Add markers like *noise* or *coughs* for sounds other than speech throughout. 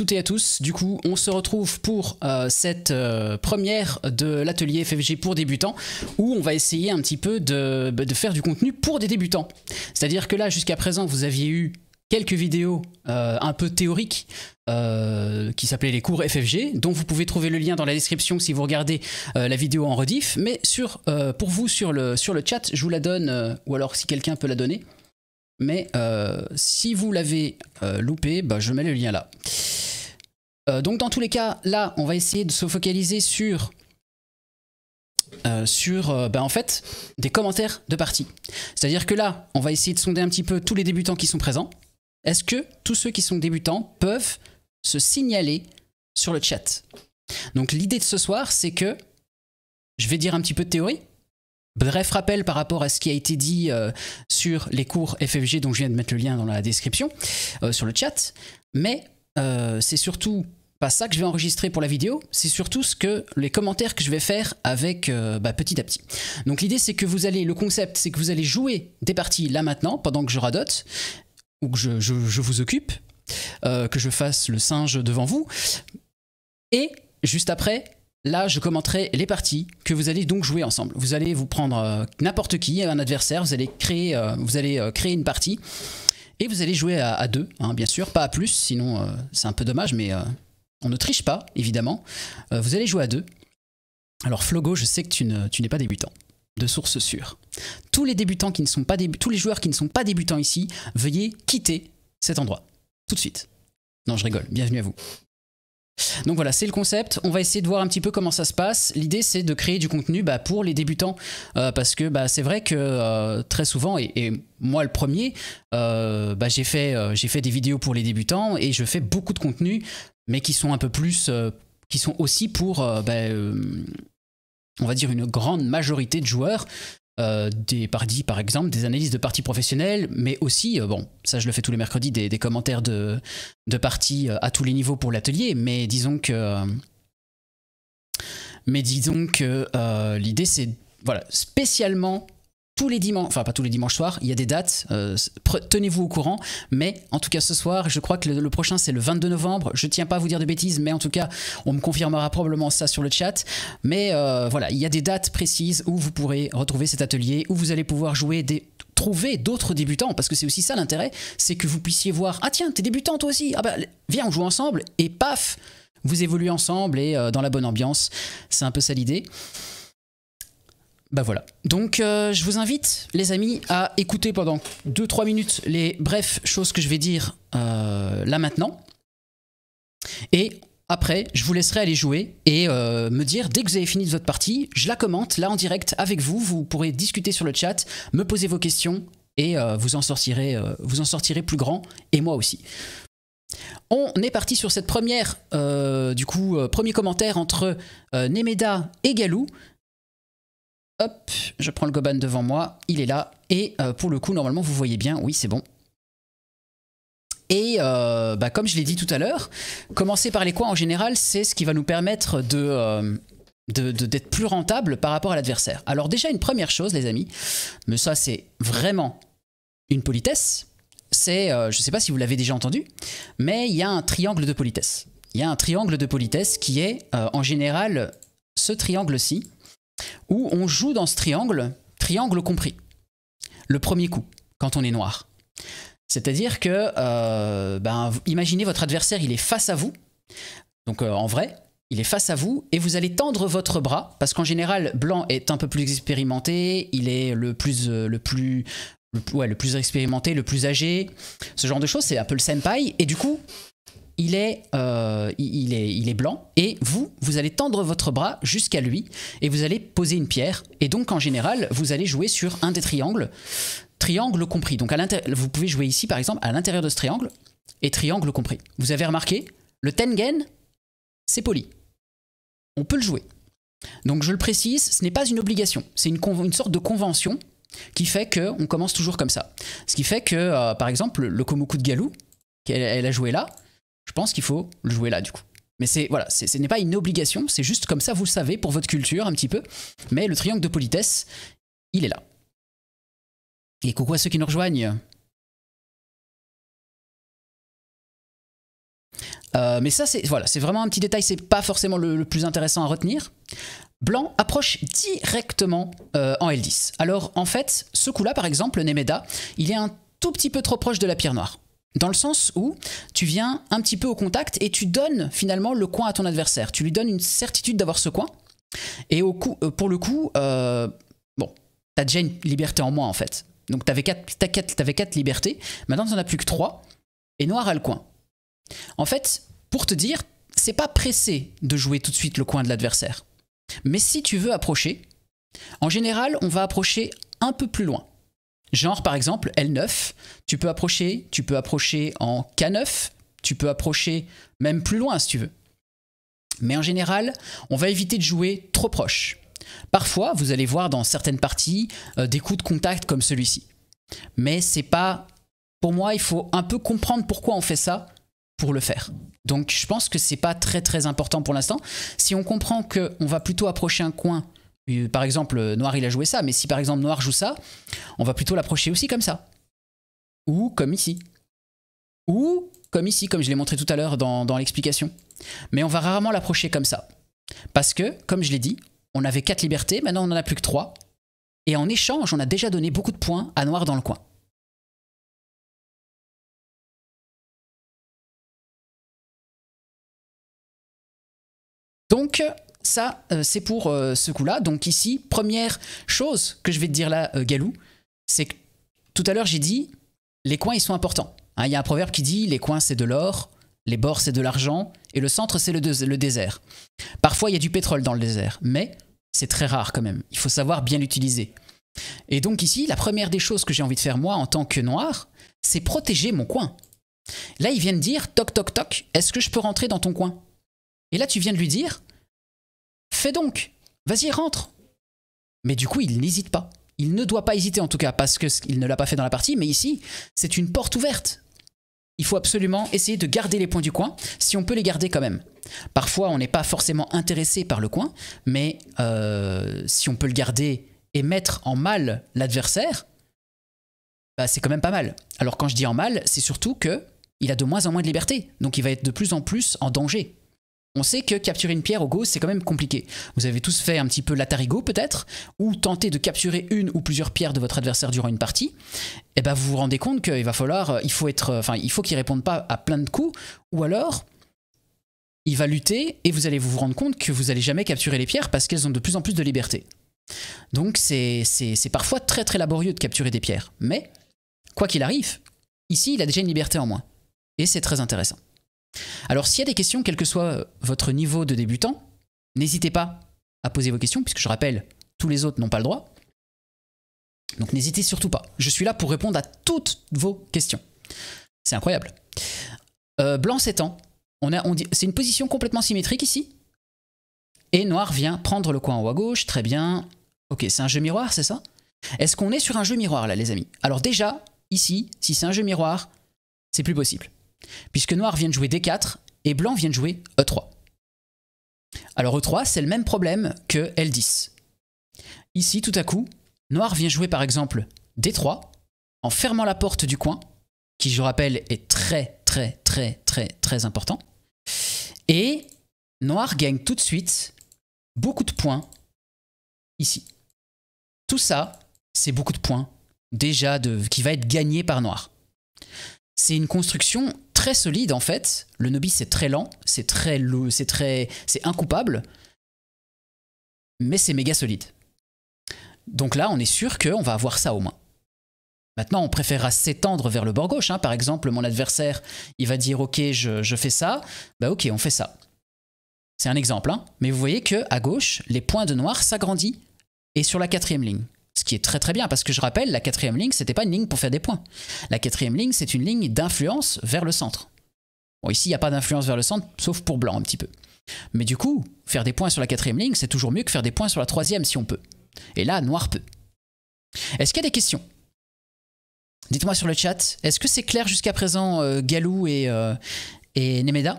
toutes et à tous. Du coup, on se retrouve pour euh, cette euh, première de l'atelier FFG pour débutants, où on va essayer un petit peu bah, de, faire du contenu pour des débutants. C'est-à-dire que là, jusqu'à présent, vous aviez eu quelques vidéos euh, un peu théoriques qui s'appelaient les cours FFG, dont vous pouvez trouver le lien dans la description si vous regardez la vidéo en rediff. Mais sur, pour vous, sur le, sur le chat, je vous la donne, ou alors si quelqu'un peut la donner. Mais euh, si vous l'avez euh, loupé, bah, je mets le lien là. Euh, donc dans tous les cas, là, on va essayer de se focaliser sur, sur bah, en fait, des commentaires de partie. C'est-à-dire que là, on va essayer de sonder un petit peu tous les débutants qui sont présents. Est-ce que tous ceux qui sont débutants peuvent se signaler sur le chat Donc l'idée de ce soir, c'est que je vais dire un petit peu de théorie, Bref rappel par rapport à ce qui a été dit euh, sur les cours FFG dont je viens de mettre le lien dans la description, euh, sur le chat, mais euh, c'est surtout pas ça que je vais enregistrer pour la vidéo, c'est surtout ce que les commentaires que je vais faire avec bah, petit à petit. Donc l'idée c'est que vous allez, le concept c'est que vous allez jouer des parties là maintenant pendant que je radote ou que je vous occupe, que je fasse le singe devant vous, et juste après Là, je commenterai les parties que vous allez donc jouer ensemble. Vous allez vous prendre euh, n'importe qui, un adversaire, vous allez créer, euh, vous allez, euh, créer une partie et vous allez jouer à, deux, hein, bien sûr, pas à plus, sinon c'est un peu dommage, mais on ne triche pas, évidemment. vous allez jouer à deux. Alors Flogo, je sais que tu n'es pas débutant, de source sûre. Tous les débutants qui ne sont pas tous les joueurs qui ne sont pas débutants ici, veuillez quitter cet endroit tout de suite. Non, je rigole. Bienvenue à vous. Donc voilà, c'est le concept. On va essayer de voir un petit peu comment ça se passe. L'idée, c'est de créer du contenu bah, pour les débutants. Euh, parce que bah, c'est vrai que euh, très souvent, et, moi le premier, euh, bah, j'ai fait, fait, des vidéos pour les débutants et je fais beaucoup de contenu, mais qui sont un peu plus. qui sont aussi pour. on va dire une grande majorité de joueurs euh, des parties, par exemple, des analyses de parties professionnelles, mais aussi, euh, bon, ça je le fais tous les mercredis, des, commentaires de, de parties euh, à tous les niveaux pour l'atelier, mais disons que. Mais disons que l'idée c'est, voilà, spécialement tous les dimanches, enfin pas tous les dimanches soirs, il y a des dates, euh, tenez-vous au courant, mais en tout cas ce soir, je crois que le, prochain c'est le 22 novembre, je tiens pas à vous dire de bêtises, mais en tout cas on me confirmera probablement ça sur le chat, mais euh, voilà, il y a des dates précises où vous pourrez retrouver cet atelier, où vous allez pouvoir jouer des trouver d'autres débutants, parce que c'est aussi ça l'intérêt, c'est que vous puissiez voir, ah tiens, t'es débutant toi aussi, ah bah, viens, on joue ensemble, et paf, vous évoluez ensemble et euh, dans la bonne ambiance, c'est un peu ça l'idée. Bah voilà. Donc euh, je vous invite, les amis, à écouter pendant 2-3 minutes les brefs choses que je vais dire euh, là maintenant. Et après, je vous laisserai aller jouer et euh, me dire dès que vous avez fini votre partie, je la commente là en direct avec vous. Vous pourrez discuter sur le chat, me poser vos questions et vous, en sortirez, vous en sortirez plus grand et moi aussi. On est parti sur cette première, du coup, premier commentaire entre Nemeda et Galou. Hop, je prends le Goban devant moi, il est là. Et euh, pour le coup, normalement, vous voyez bien, oui, c'est bon. Et euh, bah, comme je l'ai dit tout à l'heure, commencer par les coins en général, c'est ce qui va nous permettre euh, de... d'être plus rentable par rapport à l'adversaire. Alors déjà une première chose les amis, mais ça c'est vraiment une politesse, c'est, je ne sais pas si vous l'avez déjà entendu, mais il y a un triangle de politesse. Il y a un triangle de politesse qui est en général ce triangle-ci, où on joue dans ce triangle, triangle compris, le premier coup, quand on est noir. C'est-à-dire que, euh, ben, imaginez votre adversaire, il est face à vous, donc euh, en vrai, il est face à vous et vous allez tendre votre bras, parce qu'en général, blanc est un peu plus expérimenté, il est le plus, euh, le plus le plus expérimenté, le plus âgé, ce genre de choses, c'est un peu le senpai. Et du coup, euh, il est, il, est, blanc, et vous, vous allez tendre votre bras jusqu'à lui, et vous allez poser une pierre. Et donc, en général, vous allez jouer sur un des triangles, triangle compris. Donc, à vous pouvez jouer ici, par exemple, à l'intérieur de ce triangle, et triangle compris. Vous avez remarqué, le tengen, c'est poli. On peut le jouer. Donc, je le précise, ce n'est pas une obligation, c'est une, sorte de convention qui fait qu'on commence toujours comme ça. Ce qui fait que, euh, par exemple, le Komoku de Galou, qu'elle a joué là, je pense qu'il faut le jouer là, du coup. Mais c'est voilà, ce n'est pas une obligation, c'est juste comme ça, vous le savez, pour votre culture un petit peu. Mais le triangle de politesse, il est là. Et coucou à ceux qui nous rejoignent. Euh, mais ça, c'est voilà, c'est vraiment un petit détail, c'est pas forcément le, plus intéressant à retenir. Blanc approche directement euh, en L10. Alors en fait, ce coup-là, par exemple, le il est un tout petit peu trop proche de la pierre noire. Dans le sens où tu viens un petit peu au contact et tu donnes finalement le coin à ton adversaire. Tu lui donnes une certitude d'avoir ce coin. Et au coup, euh, pour le coup, euh, bon, t'as déjà une liberté en moins en fait. Donc t'avais 4 quatre, quatre, libertés, maintenant t'en as plus que 3, et noir a le coin. En fait, pour te dire, c'est pas pressé de jouer tout de suite le coin de l'adversaire. Mais si tu veux approcher, en général, on va approcher un peu plus loin. Genre par exemple L9, tu peux approcher, tu peux approcher en K9, tu peux approcher même plus loin si tu veux. Mais en général, on va éviter de jouer trop proche. Parfois, vous allez voir dans certaines parties euh, des coups de contact comme celui-ci. Mais c'est pas pour moi, il faut un peu comprendre pourquoi on fait ça pour le faire. Donc je pense que c'est pas très très important pour l'instant. Si on comprend qu'on va plutôt approcher un coin euh, par exemple, euh, Noir, il a joué ça, mais si par exemple Noir joue ça, on va plutôt l'approcher aussi comme ça. Ou comme ici. Ou comme ici, comme je l'ai montré tout à l'heure dans, l'explication. Mais on va rarement l'approcher comme ça. Parce que, comme je l'ai dit, on avait quatre libertés, maintenant on n'en a plus que trois. Et en échange, on a déjà donné beaucoup de points à Noir dans le coin. Donc, ça, euh, c'est pour euh, ce coup-là. Donc ici, première chose que je vais te dire là, euh, Galou, c'est que tout à l'heure, j'ai dit, les coins, ils sont importants. Hein, il y a un proverbe qui dit, les coins, c'est de l'or, les bords, c'est de l'argent, et le centre, c'est le, désert. Parfois, il y a du pétrole dans le désert, mais c'est très rare quand même. Il faut savoir bien l'utiliser. Et donc ici, la première des choses que j'ai envie de faire moi en tant que noir, c'est protéger mon coin. Là, ils viennent de dire, toc, toc, toc, est-ce que je peux rentrer dans ton coin Et là, tu viens de lui dire, Fais donc, vas-y, rentre. Mais du coup, il n'hésite pas. Il ne doit pas hésiter en tout cas, parce qu'il ne l'a pas fait dans la partie, mais ici, c'est une porte ouverte. Il faut absolument essayer de garder les points du coin, si on peut les garder quand même. Parfois, on n'est pas forcément intéressé par le coin, mais euh, si on peut le garder et mettre en mal l'adversaire, bah, c'est quand même pas mal. Alors quand je dis en mal, c'est surtout que il a de moins en moins de liberté, donc il va être de plus en plus en danger on sait que capturer une pierre au Go, c'est quand même compliqué. Vous avez tous fait un petit peu l'Atarigo peut-être, ou tenter de capturer une ou plusieurs pierres de votre adversaire durant une partie. Et eh bien vous vous rendez compte qu'il va falloir, euh, il faut être, euh, enfin il faut qu'il réponde pas à plein de coups, ou alors il va lutter et vous allez vous rendre compte que vous allez jamais capturer les pierres parce qu'elles ont de plus en plus de liberté. Donc c'est parfois très très laborieux de capturer des pierres, mais quoi qu'il arrive, ici il a déjà une liberté en moins et c'est très intéressant. Alors s'il y a des questions, quel que soit euh, votre niveau de débutant, n'hésitez pas à poser vos questions, puisque je rappelle, tous les autres n'ont pas le droit. Donc n'hésitez surtout pas. Je suis là pour répondre à toutes vos questions. C'est incroyable. Euh, blanc s'étend. On c'est une position complètement symétrique ici. Et noir vient prendre le coin en haut à gauche. Très bien. Ok, c'est un jeu miroir, c'est ça Est-ce qu'on est sur un jeu miroir là, les amis Alors déjà, ici, si c'est un jeu miroir, c'est plus possible puisque noir vient de jouer D4 et blanc vient de jouer E3. Alors E3, c'est le même problème que L10. Ici, tout à coup, noir vient jouer par exemple D3 en fermant la porte du coin, qui je rappelle est très très très très très important. Et noir gagne tout de suite beaucoup de points ici. Tout ça, c'est beaucoup de points déjà qui va être gagné par noir. C'est une construction très solide en fait. Le Nobis c'est très lent, c'est très c'est très c'est incoupable, mais c'est méga solide. Donc là, on est sûr qu'on va avoir ça au moins Maintenant, on préférera s'étendre vers le bord gauche. Hein. Par exemple, mon adversaire, il va dire Ok, je, fais ça. Bah, ok, on fait ça. C'est un exemple. Hein. Mais vous voyez que à gauche, les points de noir s'agrandissent et sur la quatrième ligne. Ce qui est très très bien, parce que je rappelle, la quatrième ligne, c'était pas une ligne pour faire des points. La quatrième ligne, c'est une ligne d'influence vers le centre. Bon, ici, il n'y a pas d'influence vers le centre, sauf pour blanc un petit peu. Mais du coup, faire des points sur la quatrième ligne, c'est toujours mieux que faire des points sur la troisième si on peut. Et là, noir peut. Est-ce qu'il y a des questions Dites-moi sur le chat, est-ce que c'est clair jusqu'à présent euh, Galou et, euh, et Nemeda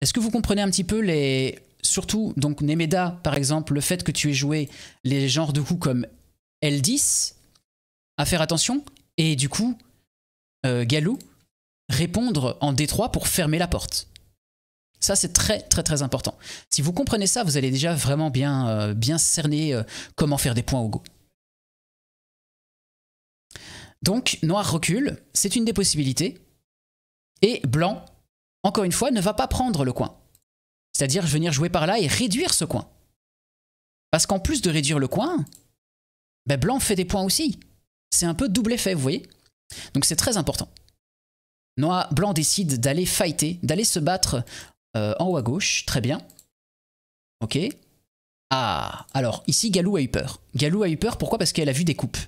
Est-ce que vous comprenez un petit peu les... Surtout, donc Nemeda, par exemple, le fait que tu aies joué les genres de coups comme L10 à faire attention et du coup, euh, Galou, répondre en D3 pour fermer la porte. Ça, c'est très, très, très important. Si vous comprenez ça, vous allez déjà vraiment bien, euh, bien cerner euh, comment faire des points au Go. Donc, noir recule, c'est une des possibilités. Et blanc, encore une fois, ne va pas prendre le coin. C'est-à-dire venir jouer par là et réduire ce coin. Parce qu'en plus de réduire le coin, ben blanc fait des points aussi. C'est un peu double effet, vous voyez Donc c'est très important. Noir, blanc décide d'aller fighter, d'aller se battre euh, en haut à gauche, très bien. Ok. Ah, alors ici Galou a eu peur. Galou a eu peur, pourquoi Parce qu'elle a vu des coupes.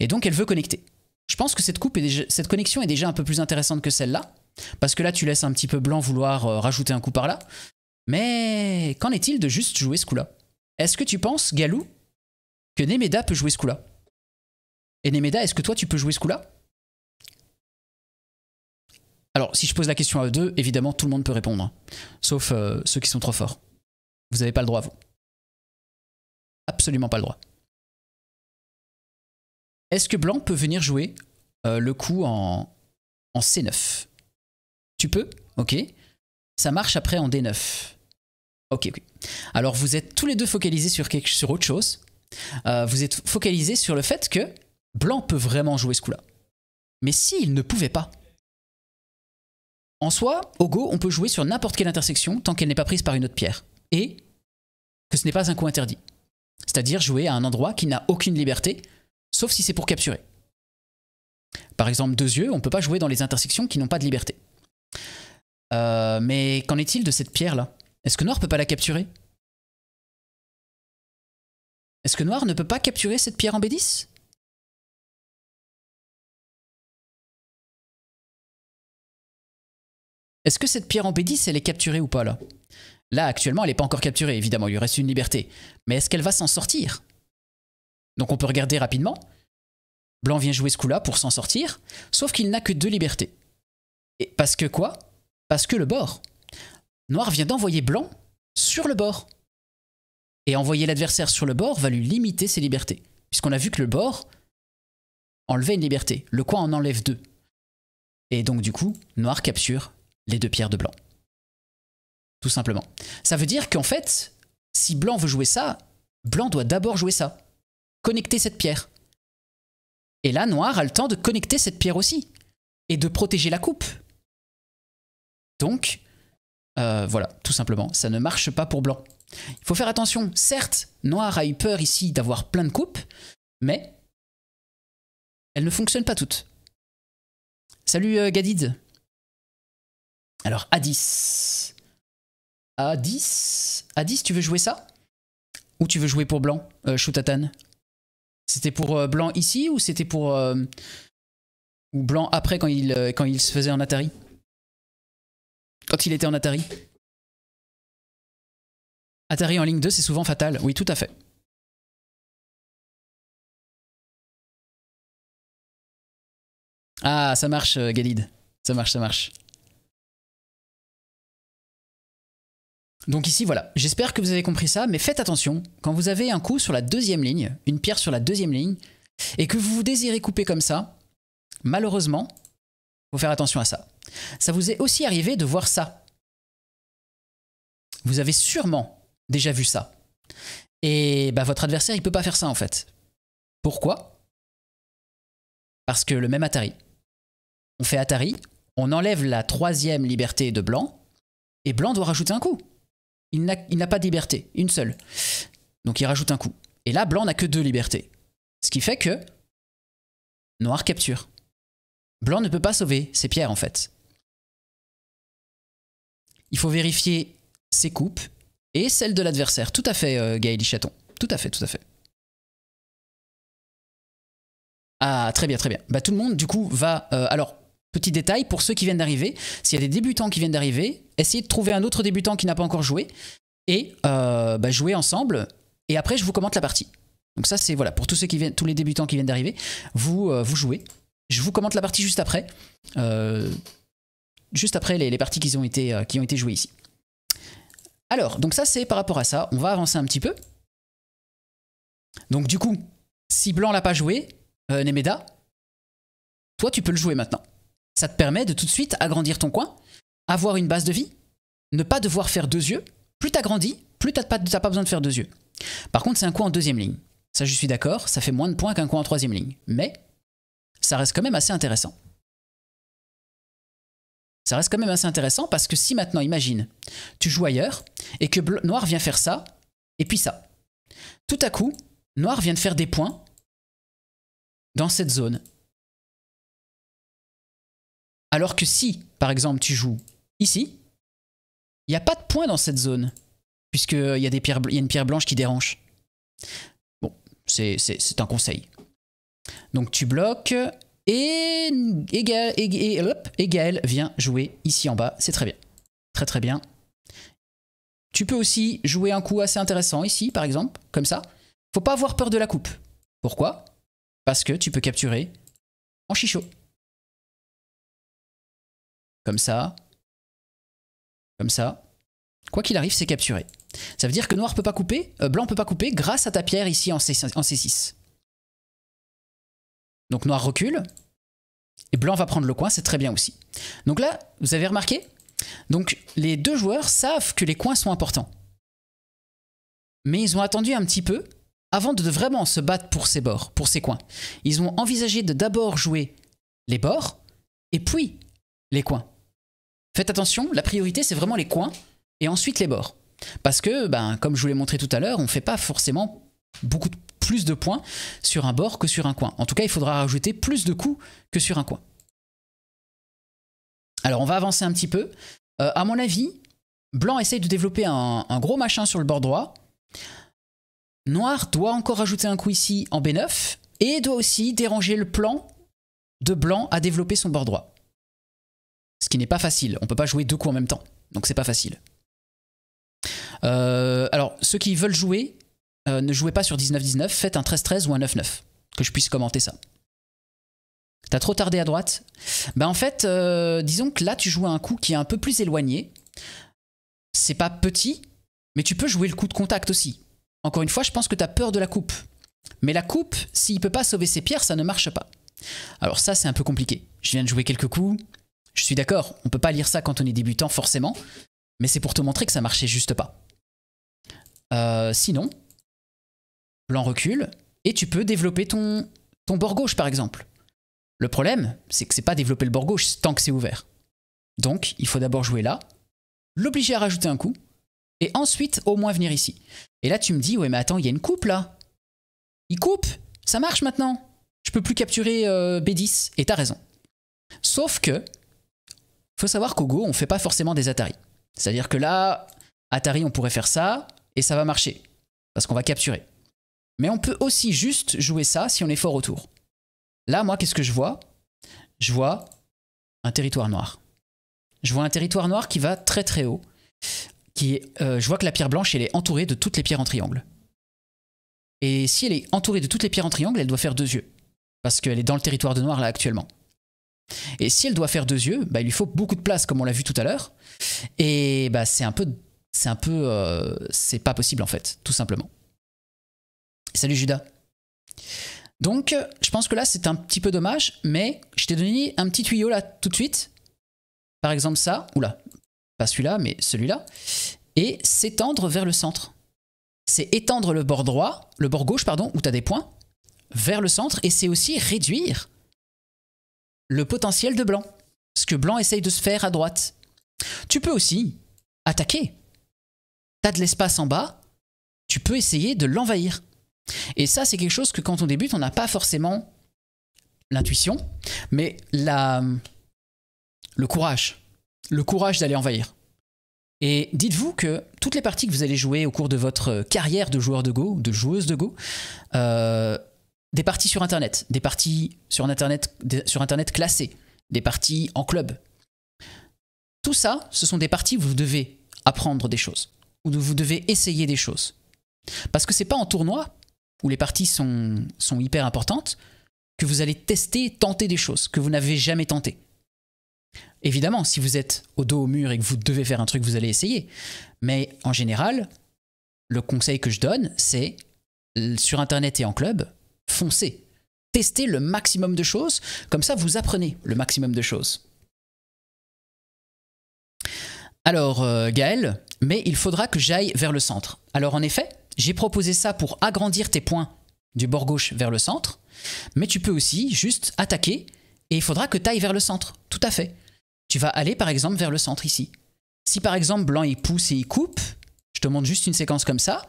Et donc elle veut connecter. Je pense que cette, coupe est cette connexion est déjà un peu plus intéressante que celle-là. Parce que là tu laisses un petit peu blanc vouloir euh, rajouter un coup par là. Mais qu'en est-il de juste jouer ce coup-là Est-ce que tu penses, Galou, que Nemeda peut jouer ce coup-là. Et Nemeda, est-ce que toi, tu peux jouer ce coup-là Alors, si je pose la question à eux deux, évidemment, tout le monde peut répondre. Hein. Sauf euh, ceux qui sont trop forts. Vous n'avez pas le droit, vous. Absolument pas le droit. Est-ce que Blanc peut venir jouer euh, le coup en, C9 Tu peux Ok. Ça marche après en D9. Ok, ok. Alors, vous êtes tous les deux focalisés sur, sur autre chose. Euh, vous êtes focalisé sur le fait que Blanc peut vraiment jouer ce coup-là. Mais s'il ne pouvait pas, en soi, au go, on peut jouer sur n'importe quelle intersection tant qu'elle n'est pas prise par une autre pierre. Et que ce n'est pas un coup interdit. C'est-à-dire jouer à un endroit qui n'a aucune liberté, sauf si c'est pour capturer. Par exemple, deux yeux, on ne peut pas jouer dans les intersections qui n'ont pas de liberté. Euh, mais qu'en est-il de cette pierre-là Est-ce que Noir peut pas la capturer est-ce que Noir ne peut pas capturer cette pierre en B10 Est-ce que cette pierre en B10, elle est capturée ou pas là Là, actuellement, elle n'est pas encore capturée, évidemment, il lui reste une liberté. Mais est-ce qu'elle va s'en sortir Donc on peut regarder rapidement. Blanc vient jouer ce coup-là pour s'en sortir, sauf qu'il n'a que deux libertés. Et parce que quoi Parce que le bord. Noir vient d'envoyer Blanc sur le bord. Et envoyer l'adversaire sur le bord va lui limiter ses libertés. Puisqu'on a vu que le bord enlevait une liberté. Le coin en enlève deux. Et donc du coup, noir capture les deux pierres de blanc. Tout simplement. Ça veut dire qu'en fait, si blanc veut jouer ça, blanc doit d'abord jouer ça. Connecter cette pierre. Et là, noir a le temps de connecter cette pierre aussi. Et de protéger la coupe. Donc, euh, voilà, tout simplement, ça ne marche pas pour blanc. Il faut faire attention. Certes, Noir a eu peur ici d'avoir plein de coupes, mais elles ne fonctionnent pas toutes. Salut euh, Gadid. Alors, A10. à 10 à tu veux jouer ça Ou tu veux jouer pour blanc, euh, Shootatan C'était pour euh, blanc ici ou c'était pour... Euh, ou blanc après quand il, quand il se faisait en Atari Quand il était en Atari Atari en ligne 2, c'est souvent fatal. Oui, tout à fait. Ah, ça marche, euh, Galid. Ça marche, ça marche. Donc ici, voilà. J'espère que vous avez compris ça, mais faites attention. Quand vous avez un coup sur la deuxième ligne, une pierre sur la deuxième ligne, et que vous vous désirez couper comme ça, malheureusement, faut faire attention à ça. Ça vous est aussi arrivé de voir ça. Vous avez sûrement déjà vu ça. Et bah, votre adversaire, il peut pas faire ça en fait. Pourquoi Parce que le même Atari. On fait Atari, on enlève la troisième liberté de Blanc, et Blanc doit rajouter un coup. Il n'a pas de liberté, une seule. Donc il rajoute un coup. Et là, Blanc n'a que deux libertés. Ce qui fait que Noir capture. Blanc ne peut pas sauver ses pierres en fait. Il faut vérifier ses coupes et celle de l'adversaire. Tout à fait, euh, Chaton. Tout à fait, tout à fait. Ah, très bien, très bien. Bah, tout le monde, du coup, va... Euh, alors, petit détail, pour ceux qui viennent d'arriver, s'il y a des débutants qui viennent d'arriver, essayez de trouver un autre débutant qui n'a pas encore joué, et euh, bah, jouez jouer ensemble, et après, je vous commente la partie. Donc ça, c'est voilà, pour tous, ceux qui viennent, tous les débutants qui viennent d'arriver, vous, euh, vous jouez. Je vous commente la partie juste après. juste après les, parties qui ont, été, qui ont été jouées ici. Alors, donc ça c'est par rapport à ça. On va avancer un petit peu. Donc du coup, si Blanc l'a pas joué, euh, Nemeda, toi tu peux le jouer maintenant. Ça te permet de tout de suite agrandir ton coin, avoir une base de vie, ne pas devoir faire deux yeux. Plus t'agrandis, plus t'as pas besoin de faire deux yeux. Par contre, c'est un coin en deuxième ligne. Ça, je suis d'accord, ça fait moins de points qu'un coin en troisième ligne. Mais ça reste quand même assez intéressant ça reste quand même assez intéressant parce que si maintenant, imagine, tu joues ailleurs et que noir vient faire ça et puis ça. Tout à coup, noir vient de faire des points dans cette zone. Alors que si, par exemple, tu joues ici, il n'y a pas de points dans cette zone puisqu'il y, a y a une pierre blanche qui dérange. Bon, c'est un conseil. Donc tu bloques et, Gaël, vient jouer ici en bas. C'est très bien. Très très bien. Tu peux aussi jouer un coup assez intéressant ici, par exemple, comme ça. Faut pas avoir peur de la coupe. Pourquoi Parce que tu peux capturer en chichot. Comme ça. Comme ça. Quoi qu'il arrive, c'est capturé. Ça veut dire que noir peut pas couper, euh, blanc peut pas couper grâce à ta pierre ici en C6. Donc noir recule. Et blanc va prendre le coin, c'est très bien aussi. Donc là, vous avez remarqué Donc les deux joueurs savent que les coins sont importants. Mais ils ont attendu un petit peu avant de vraiment se battre pour ces bords, pour ces coins. Ils ont envisagé de d'abord jouer les bords et puis les coins. Faites attention, la priorité c'est vraiment les coins et ensuite les bords. Parce que, ben, comme je vous l'ai montré tout à l'heure, on ne fait pas forcément beaucoup plus de points sur un bord que sur un coin. En tout cas, il faudra rajouter plus de coups que sur un coin. Alors, on va avancer un petit peu. Euh, à mon avis, Blanc essaye de développer un, gros machin sur le bord droit. Noir doit encore ajouter un coup ici en B9 et doit aussi déranger le plan de Blanc à développer son bord droit. Ce qui n'est pas facile. On ne peut pas jouer deux coups en même temps. Donc c'est pas facile. Euh, alors, ceux qui veulent jouer, euh, ne jouez pas sur 19-19, faites un 13-13 ou un 9-9, que je puisse commenter ça. T'as trop tardé à droite Bah en fait, euh, disons que là tu joues un coup qui est un peu plus éloigné. C'est pas petit, mais tu peux jouer le coup de contact aussi. Encore une fois, je pense que t'as peur de la coupe. Mais la coupe, s'il peut pas sauver ses pierres, ça ne marche pas. Alors ça, c'est un peu compliqué. Je viens de jouer quelques coups. Je suis d'accord, on peut pas lire ça quand on est débutant forcément, mais c'est pour te montrer que ça marchait juste pas. Euh, sinon, plan recul, et tu peux développer ton, bord gauche par exemple. Le problème, c'est que c'est pas développer le bord gauche tant que c'est ouvert. Donc, il faut d'abord jouer là, l'obliger à rajouter un coup, et ensuite au moins venir ici. Et là, tu me dis, ouais, mais attends, il y a une coupe là. Il coupe, ça marche maintenant. Je peux plus capturer euh, B10, et t'as raison. Sauf que, faut savoir qu'au Go, on fait pas forcément des Atari. C'est-à-dire que là, Atari, on pourrait faire ça, et ça va marcher, parce qu'on va capturer. Mais on peut aussi juste jouer ça si on est fort autour. Là, moi, qu'est-ce que je vois Je vois un territoire noir. Je vois un territoire noir qui va très très haut. Qui euh, je vois que la pierre blanche, elle est entourée de toutes les pierres en triangle. Et si elle est entourée de toutes les pierres en triangle, elle doit faire deux yeux. Parce qu'elle est dans le territoire de noir là actuellement. Et si elle doit faire deux yeux, bah, il lui faut beaucoup de place, comme on l'a vu tout à l'heure. Et bah, c'est un peu. C'est un peu. Euh, c'est pas possible en fait, tout simplement. Salut Judas. Donc, je pense que là, c'est un petit peu dommage, mais je t'ai donné un petit tuyau là tout de suite. Par exemple ça, ou là, pas celui-là, mais celui-là. Et s'étendre vers le centre. C'est étendre le bord droit, le bord gauche, pardon, où tu as des points, vers le centre, et c'est aussi réduire le potentiel de blanc. Ce que blanc essaye de se faire à droite. Tu peux aussi attaquer. T'as de l'espace en bas, tu peux essayer de l'envahir. Et ça, c'est quelque chose que quand on débute, on n'a pas forcément l'intuition, mais le courage. Le courage d'aller envahir. Et dites-vous que toutes les parties que vous allez jouer au cours de votre carrière de joueur de Go ou de joueuse de Go, euh, des parties sur Internet, des parties sur Internet, sur Internet classées, des parties en club, tout ça, ce sont des parties où vous devez apprendre des choses, où vous devez essayer des choses. Parce que c'est pas en tournoi où les parties sont, hyper importantes, que vous allez tester, tenter des choses que vous n'avez jamais tentées. Évidemment, si vous êtes au dos au mur et que vous devez faire un truc, vous allez essayer. Mais en général, le conseil que je donne, c'est euh, sur Internet et en club, foncez. Testez le maximum de choses, comme ça vous apprenez le maximum de choses. Alors, euh, Gaël, mais il faudra que j'aille vers le centre. Alors en effet, j'ai proposé ça pour agrandir tes points du bord gauche vers le centre, mais tu peux aussi juste attaquer et il faudra que tu ailles vers le centre, tout à fait. Tu vas aller par exemple vers le centre ici. Si par exemple blanc il pousse et il coupe, je te montre juste une séquence comme ça,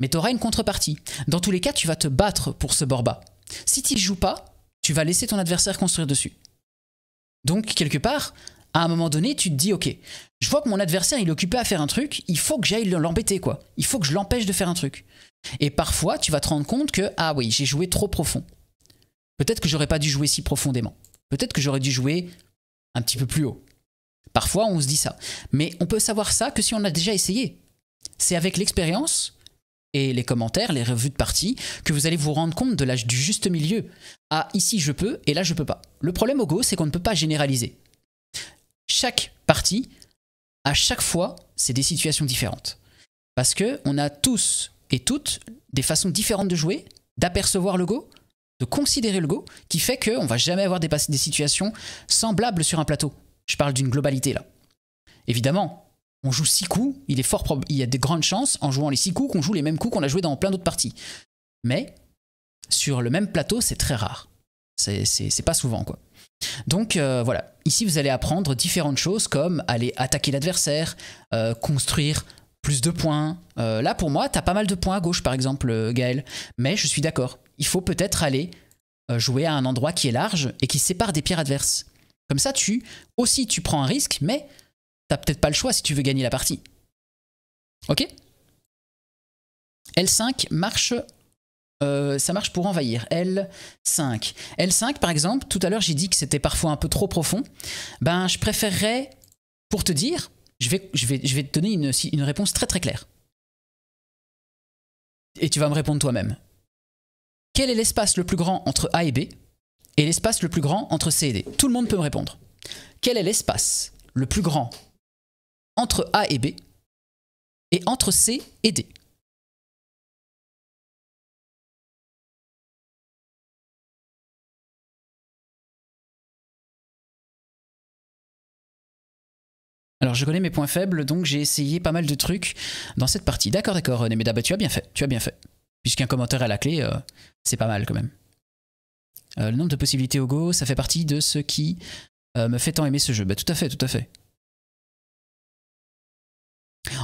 mais tu auras une contrepartie. Dans tous les cas, tu vas te battre pour ce bord bas. Si tu joues pas, tu vas laisser ton adversaire construire dessus. Donc quelque part, à un moment donné, tu te dis, ok, je vois que mon adversaire, il est occupé à faire un truc, il faut que j'aille l'embêter, quoi. Il faut que je l'empêche de faire un truc. Et parfois, tu vas te rendre compte que, ah oui, j'ai joué trop profond. Peut-être que j'aurais pas dû jouer si profondément. Peut-être que j'aurais dû jouer un petit peu plus haut. Parfois, on se dit ça. Mais on peut savoir ça que si on a déjà essayé. C'est avec l'expérience et les commentaires, les revues de partie, que vous allez vous rendre compte de l'âge du juste milieu. Ah, ici je peux et là je peux pas. Le problème au Go, c'est qu'on ne peut pas généraliser chaque partie, à chaque fois, c'est des situations différentes. Parce que on a tous et toutes des façons différentes de jouer, d'apercevoir le go, de considérer le go, qui fait qu'on ne va jamais avoir des, situations semblables sur un plateau. Je parle d'une globalité là. Évidemment, on joue six coups, il est fort il y a de grandes chances en jouant les six coups qu'on joue les mêmes coups qu'on a joué dans plein d'autres parties. Mais sur le même plateau, c'est très rare. C'est pas souvent quoi. Donc euh, voilà, ici vous allez apprendre différentes choses comme aller attaquer l'adversaire, euh, construire plus de points. Euh, là pour moi, t'as pas mal de points à gauche par exemple Gaël, mais je suis d'accord. Il faut peut-être aller jouer à un endroit qui est large et qui sépare des pierres adverses. Comme ça, tu aussi tu prends un risque, mais t'as peut-être pas le choix si tu veux gagner la partie. Ok L5 marche euh, ça marche pour envahir. L5. L5, par exemple, tout à l'heure j'ai dit que c'était parfois un peu trop profond. Ben, je préférerais, pour te dire, je vais, te donner une réponse très très claire. Et tu vas me répondre toi-même. Quel est l'espace le plus grand entre A et B et l'espace le plus grand entre C et D Tout le monde peut me répondre. Quel est l'espace le plus grand entre A et B et entre C et D je connais mes points faibles, donc j'ai essayé pas mal de trucs dans cette partie. D'accord, d'accord, Nemeda, tu as bien fait, tu as bien fait. Puisqu'un commentaire à la clé, euh, c'est pas mal quand même. Euh, le nombre de possibilités au Go, ça fait partie de ce qui euh, me fait tant aimer ce jeu. Bah tout à fait, tout à fait.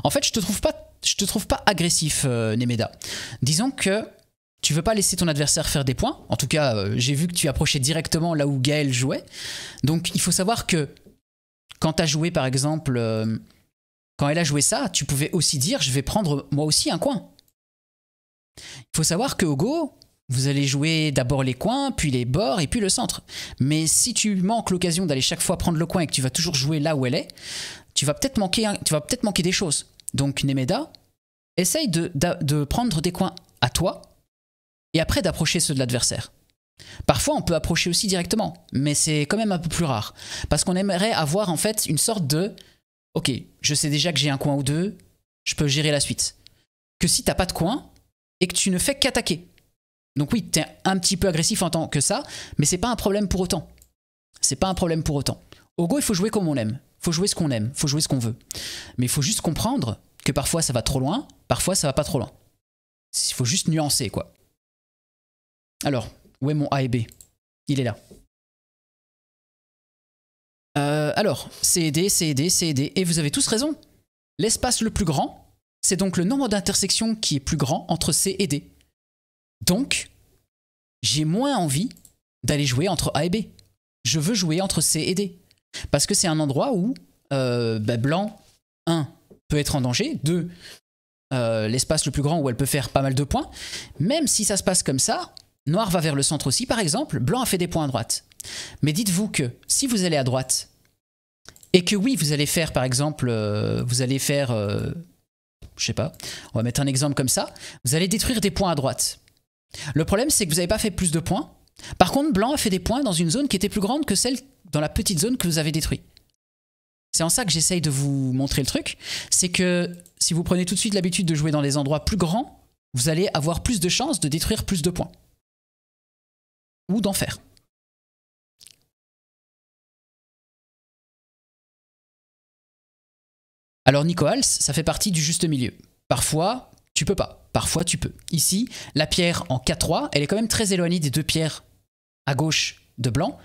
En fait, je te trouve pas, je te trouve pas agressif, Nemeda. Disons que tu veux pas laisser ton adversaire faire des points. En tout cas, j'ai vu que tu approchais directement là où Gaël jouait. Donc il faut savoir que quand joué, par exemple, euh, quand elle a joué ça, tu pouvais aussi dire je vais prendre moi aussi un coin. Il faut savoir que au Go, vous allez jouer d'abord les coins, puis les bords et puis le centre. Mais si tu manques l'occasion d'aller chaque fois prendre le coin et que tu vas toujours jouer là où elle est, tu vas peut-être manquer, tu vas peut-être manquer des choses. Donc Nemeda, essaye de prendre des coins à toi et après d'approcher ceux de l'adversaire. Parfois, on peut approcher aussi directement, mais c'est quand même un peu plus rare. Parce qu'on aimerait avoir en fait une sorte de Ok, je sais déjà que j'ai un coin ou deux, je peux gérer la suite. Que si t'as pas de coin et que tu ne fais qu'attaquer. Donc oui, t'es un petit peu agressif en tant que ça, mais c'est pas un problème pour autant. C'est pas un problème pour autant. Au go, il faut jouer comme on aime. Faut jouer ce qu'on aime, faut jouer ce qu'on veut. Mais il faut juste comprendre que parfois ça va trop loin, parfois ça va pas trop loin. Il faut juste nuancer, quoi. Alors, où est mon A et B Il est là. Euh, alors, C et D, C Et D, D. C et Et vous avez tous raison. L'espace le plus grand, c'est donc le nombre d'intersections qui est plus grand entre C et D. Donc, j'ai moins envie d'aller jouer entre A et B. Je veux jouer entre C et D. Parce que c'est un endroit où euh, bah, blanc, 1, peut être en danger. 2, euh, l'espace le plus grand où elle peut faire pas mal de points. Même si ça se passe comme ça, Noir va vers le centre aussi, par exemple. Blanc a fait des points à droite. Mais dites-vous que si vous allez à droite, et que oui, vous allez faire, par exemple, euh, vous allez faire, euh, je sais pas, on va mettre un exemple comme ça, vous allez détruire des points à droite. Le problème, c'est que vous n'avez pas fait plus de points. Par contre, Blanc a fait des points dans une zone qui était plus grande que celle dans la petite zone que vous avez détruite. C'est en ça que j'essaye de vous montrer le truc, c'est que si vous prenez tout de suite l'habitude de jouer dans des endroits plus grands, vous allez avoir plus de chances de détruire plus de points ou d'enfer. Alors Nicolas, ça fait partie du juste milieu. Parfois, tu peux pas. Parfois, tu peux. Ici, la pierre en K3, elle est quand même très éloignée des deux pierres à gauche de blanc.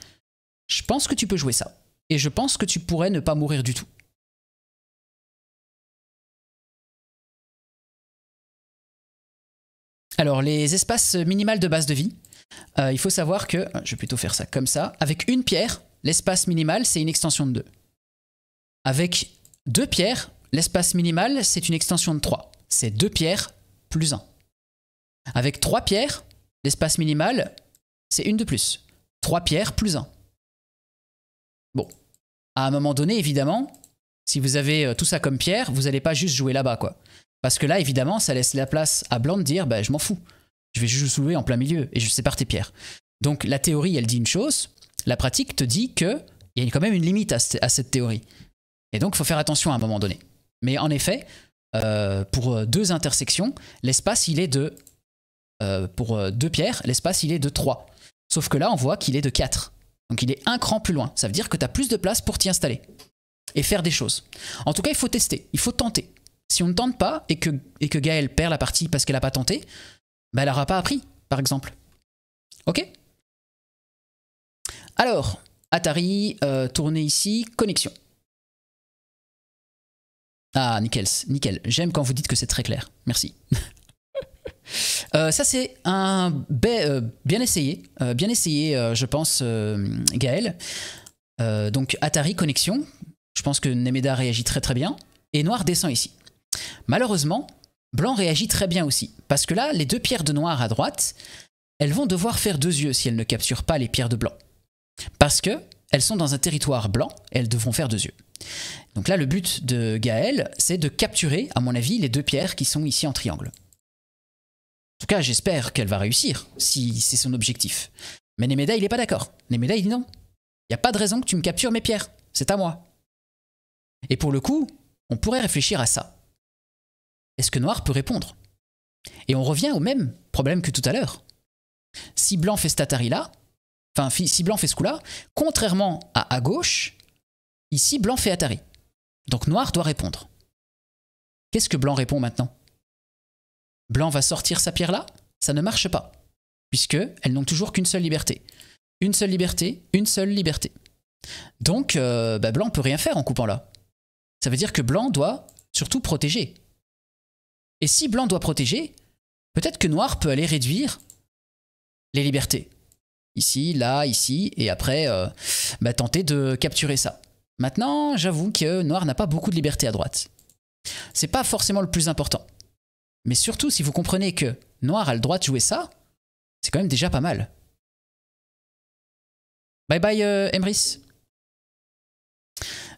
Je pense que tu peux jouer ça. Et je pense que tu pourrais ne pas mourir du tout. Alors, les espaces minimales de base de vie, euh, il faut savoir que, je vais plutôt faire ça comme ça, avec une pierre, l'espace minimal, c'est une extension de 2. Avec deux pierres, l'espace minimal, c'est une extension de 3. C'est deux pierres plus 1. Avec trois pierres, l'espace minimal, c'est une de plus. 3 pierres plus 1. Bon. À un moment donné, évidemment, si vous avez euh, tout ça comme pierre, vous n'allez pas juste jouer là-bas, quoi. Parce que là, évidemment, ça laisse la place à Blanc de dire, bah, je m'en fous. Je vais juste le soulever en plein milieu et je sépare tes pierres. Donc la théorie, elle dit une chose, la pratique te dit qu'il y a quand même une limite à, cette théorie. Et donc, il faut faire attention à un moment donné. Mais en effet, euh, pour euh, deux intersections, l'espace, il est de... Euh, pour deux pierres, l'espace, il est de 3. Sauf que là, on voit qu'il est de 4. Donc, il est un cran plus loin. Ça veut dire que tu as plus de place pour t'y installer et faire des choses. En tout cas, il faut tester, il faut tenter. Si on ne tente pas et que, et que perd la partie parce qu'elle n'a pas tenté, elle n'aura pas appris, par exemple. Ok Alors, Atari, euh, tourner ici, connexion. Ah, nickel, nickel. J'aime quand vous dites que c'est très clair. Merci. *laughs* Euh, ça c'est un euh, bien essayé, bien essayé je pense Gaël. donc Atari connexion, je pense que Nemeda réagit très très bien et Noir descend ici. Malheureusement, Blanc réagit très bien aussi, parce que là, les deux pierres de noir à droite, elles vont devoir faire deux yeux si elles ne capturent pas les pierres de blanc. Parce que elles sont dans un territoire blanc, elles devront faire deux yeux. Donc là, le but de Gaël, c'est de capturer, à mon avis, les deux pierres qui sont ici en triangle. En tout cas, j'espère qu'elle va réussir, si c'est son objectif. Mais Néméda, il n'est pas d'accord. Néméda, il dit non. Il n'y a pas de raison que tu me captures mes pierres. C'est à moi. Et pour le coup, on pourrait réfléchir à ça est-ce que noir peut répondre Et on revient au même problème que tout à l'heure. Si blanc fait atari là, enfin si blanc fait ce coup-là, contrairement à à gauche, ici blanc fait atari. Donc noir doit répondre. Qu'est-ce que blanc répond maintenant Blanc va sortir sa pierre là Ça ne marche pas, puisque n'ont toujours qu'une seule liberté. Une seule liberté, une seule liberté. Donc euh, blanc ne blanc peut rien faire en coupant là. Ça veut dire que blanc doit surtout protéger. Et si blanc doit protéger, peut-être que noir peut aller réduire les libertés. Ici, là, ici, et après euh, bah, tenter de capturer ça. Maintenant, j'avoue que noir n'a pas beaucoup de liberté à droite. C'est pas forcément le plus important. Mais surtout, si vous comprenez que noir a le droit de jouer ça, c'est quand même déjà pas mal. Bye bye, euh, Emrys.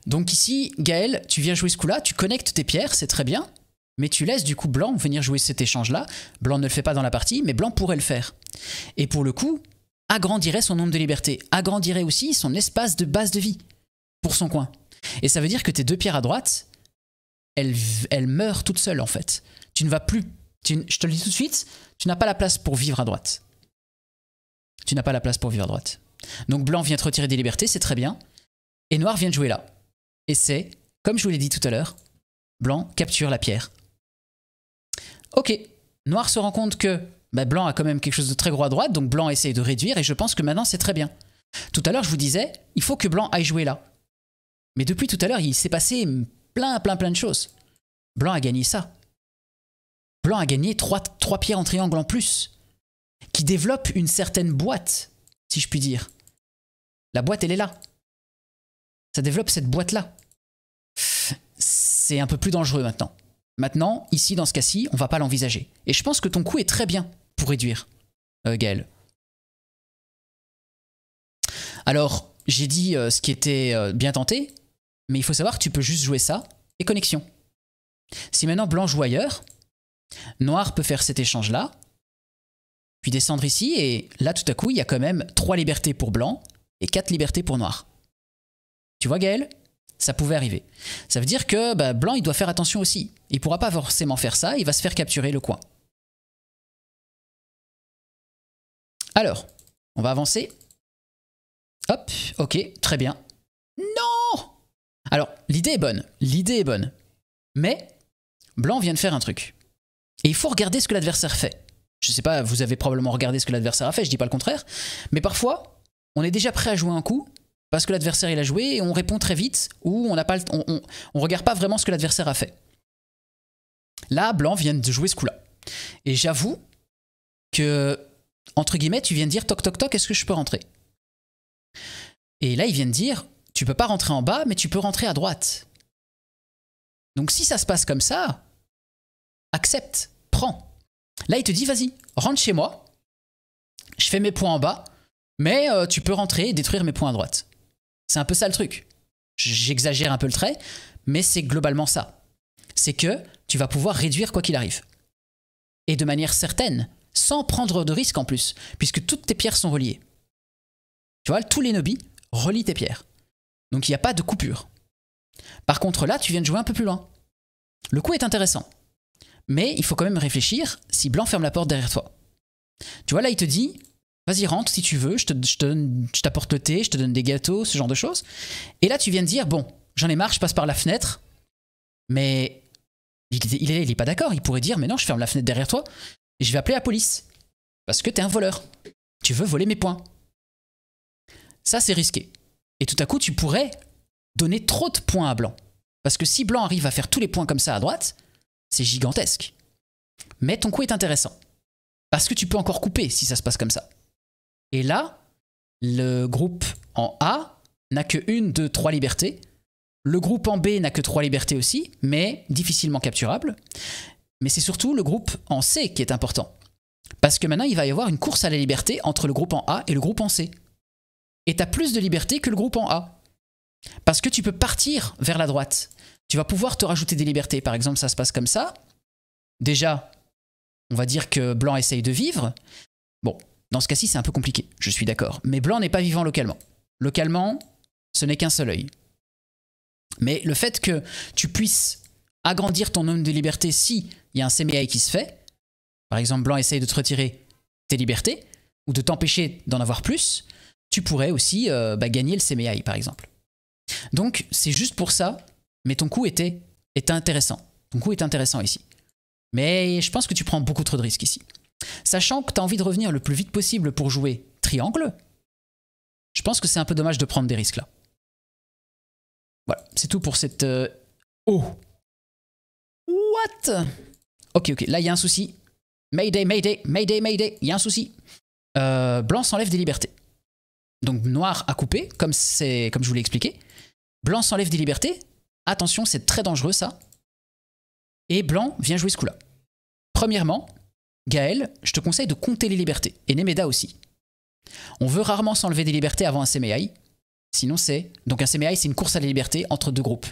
Donc ici, Gaël, tu viens jouer ce coup-là, tu connectes tes pierres, c'est très bien. Mais tu laisses du coup Blanc venir jouer cet échange-là. Blanc ne le fait pas dans la partie, mais Blanc pourrait le faire. Et pour le coup, agrandirait son nombre de libertés, agrandirait aussi son espace de base de vie pour son coin. Et ça veut dire que tes deux pierres à droite, elles, meurent toutes seules en fait. Tu ne vas plus, je te le dis tout de suite, tu n'as pas la place pour vivre à droite. Tu n'as pas la place pour vivre à droite. Donc blanc vient te retirer des libertés, c'est très bien. Et noir vient de jouer là. Et c'est, comme je vous l'ai dit tout à l'heure, blanc capture la pierre Ok, Noir se rend compte que bah, Blanc a quand même quelque chose de très gros à droite, donc Blanc essaye de réduire, et je pense que maintenant c'est très bien. Tout à l'heure, je vous disais, il faut que Blanc aille jouer là. Mais depuis tout à l'heure, il s'est passé plein, plein, plein de choses. Blanc a gagné ça. Blanc a gagné trois, trois pierres en triangle en plus, qui développe une certaine boîte, si je puis dire. La boîte, elle est là. Ça développe cette boîte-là. C'est un peu plus dangereux maintenant. Maintenant, ici, dans ce cas-ci, on ne va pas l'envisager. Et je pense que ton coût est très bien pour réduire, euh, Gaël. Alors, j'ai dit euh, ce qui était euh, bien tenté, mais il faut savoir que tu peux juste jouer ça et connexion. Si maintenant blanc joue ailleurs, noir peut faire cet échange-là, puis descendre ici, et là, tout à coup, il y a quand même trois libertés pour blanc et quatre libertés pour noir. Tu vois, Gaël ça pouvait arriver. Ça veut dire que bah, blanc, il doit faire attention aussi. Il pourra pas forcément faire ça, il va se faire capturer le coin. Alors, on va avancer. Hop, ok, très bien. Non Alors, l'idée est bonne, l'idée est bonne. Mais, blanc vient de faire un truc. Et il faut regarder ce que l'adversaire fait. Je ne sais pas, vous avez probablement regardé ce que l'adversaire a fait, je ne dis pas le contraire. Mais parfois, on est déjà prêt à jouer un coup, parce que l'adversaire il a joué et on répond très vite ou on n'a pas on, regarde pas vraiment ce que l'adversaire a fait. Là, blanc vient de jouer ce coup-là. Et j'avoue que entre guillemets, tu viens de dire toc toc toc, est-ce que je peux rentrer Et là, il vient de dire tu peux pas rentrer en bas, mais tu peux rentrer à droite. Donc si ça se passe comme ça, accepte, prends. Là, il te dit vas-y, rentre chez moi. Je fais mes points en bas, mais euh, tu peux rentrer et détruire mes points à droite. C'est un peu ça le truc. J'exagère un peu le trait, mais c'est globalement ça. C'est que tu vas pouvoir réduire quoi qu'il arrive. Et de manière certaine, sans prendre de risque en plus, puisque toutes tes pierres sont reliées. Tu vois, tous les nobis relient tes pierres. Donc il n'y a pas de coupure. Par contre, là, tu viens de jouer un peu plus loin. Le coup est intéressant. Mais il faut quand même réfléchir si Blanc ferme la porte derrière toi. Tu vois, là, il te dit, Vas-y, rentre si tu veux, je t'apporte je le thé, je te donne des gâteaux, ce genre de choses. Et là, tu viens de dire, bon, j'en ai marre, je passe par la fenêtre. Mais il n'est est, pas d'accord, il pourrait dire, mais non, je ferme la fenêtre derrière toi et je vais appeler la police. Parce que t'es un voleur. Tu veux voler mes points. Ça, c'est risqué. Et tout à coup, tu pourrais donner trop de points à Blanc. Parce que si Blanc arrive à faire tous les points comme ça à droite, c'est gigantesque. Mais ton coup est intéressant. Parce que tu peux encore couper si ça se passe comme ça. Et là, le groupe en A n'a que une deux, trois libertés. Le groupe en B n'a que trois libertés aussi, mais difficilement capturable. Mais c'est surtout le groupe en C qui est important. Parce que maintenant, il va y avoir une course à la liberté entre le groupe en A et le groupe en C. Et tu as plus de liberté que le groupe en A. Parce que tu peux partir vers la droite. Tu vas pouvoir te rajouter des libertés. Par exemple, ça se passe comme ça. Déjà, on va dire que Blanc essaye de vivre. Bon, dans ce cas-ci, c'est un peu compliqué, je suis d'accord. Mais blanc n'est pas vivant localement. Localement, ce n'est qu'un seul œil. Mais le fait que tu puisses agrandir ton homme de liberté si il y a un CMI qui se fait, par exemple, blanc essaye de te retirer tes libertés ou de t'empêcher d'en avoir plus, tu pourrais aussi euh, bah, gagner le CMI, par exemple. Donc, c'est juste pour ça, mais ton coup était, intéressant. Ton coup est intéressant ici. Mais je pense que tu prends beaucoup trop de risques ici. Sachant que tu as envie de revenir le plus vite possible pour jouer triangle, je pense que c'est un peu dommage de prendre des risques là. Voilà, c'est tout pour cette... Euh, oh What Ok, ok, là il y a un souci. Mayday, mayday, mayday, mayday, il y a un souci. Euh, blanc s'enlève des libertés. Donc noir a coupé comme, comme je vous l'ai expliqué. Blanc s'enlève des libertés. Attention, c'est très dangereux ça. Et blanc vient jouer ce coup-là. Premièrement, Gaël, je te conseille de compter les libertés, et Nemeda aussi. On veut rarement s'enlever des libertés avant un CMAI, sinon c'est... Donc un CMAI, c'est une course à la liberté entre deux groupes.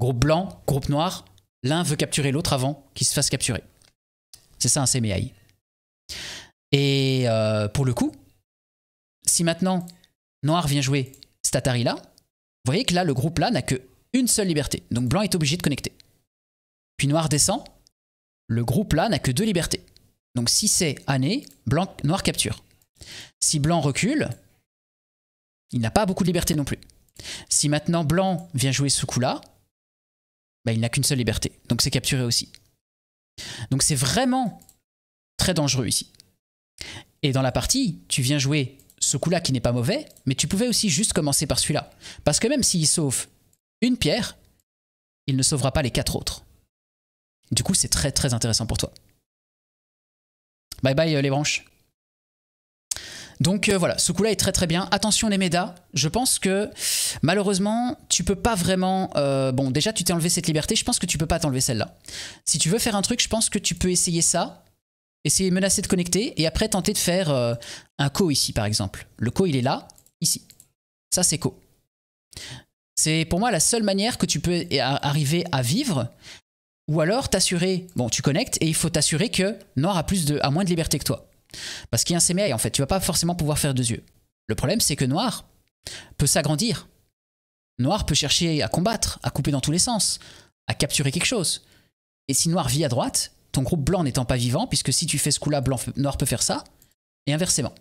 Groupe blanc, groupe noir, l'un veut capturer l'autre avant qu'il se fasse capturer. C'est ça un CMAI. Et euh, pour le coup, si maintenant noir vient jouer cet Atari là, vous voyez que là, le groupe là n'a que une seule liberté. Donc blanc est obligé de connecter. Puis noir descend, le groupe là n'a que deux libertés. Donc si c'est année, blanc, noir capture. Si blanc recule, il n'a pas beaucoup de liberté non plus. Si maintenant blanc vient jouer ce coup-là, bah, il n'a qu'une seule liberté. Donc c'est capturé aussi. Donc c'est vraiment très dangereux ici. Et dans la partie, tu viens jouer ce coup-là qui n'est pas mauvais, mais tu pouvais aussi juste commencer par celui-là. Parce que même s'il sauve une pierre, il ne sauvera pas les quatre autres. Du coup, c'est très très intéressant pour toi. Bye bye euh, les branches. Donc euh, voilà, ce coup-là est très très bien. Attention les méda, je pense que malheureusement, tu peux pas vraiment... Euh, bon, déjà, tu t'es enlevé cette liberté, je pense que tu peux pas t'enlever celle-là. Si tu veux faire un truc, je pense que tu peux essayer ça, essayer de menacer de connecter, et après tenter de faire un co ici, par exemple. Le co, il est là, ici. Ça, c'est co. C'est pour moi la seule manière que tu peux arriver à vivre, ou alors t'assurer, bon tu connectes et il faut t'assurer que Noir a, plus de, a moins de liberté que toi. Parce qu'il y a un CMI en fait, tu vas pas forcément pouvoir faire deux yeux. Le problème c'est que Noir peut s'agrandir. Noir peut chercher à combattre, à couper dans tous les sens, à capturer quelque chose. Et si Noir vit à droite, ton groupe blanc n'étant pas vivant, puisque si tu fais ce coup-là, Noir peut faire ça, et inversement.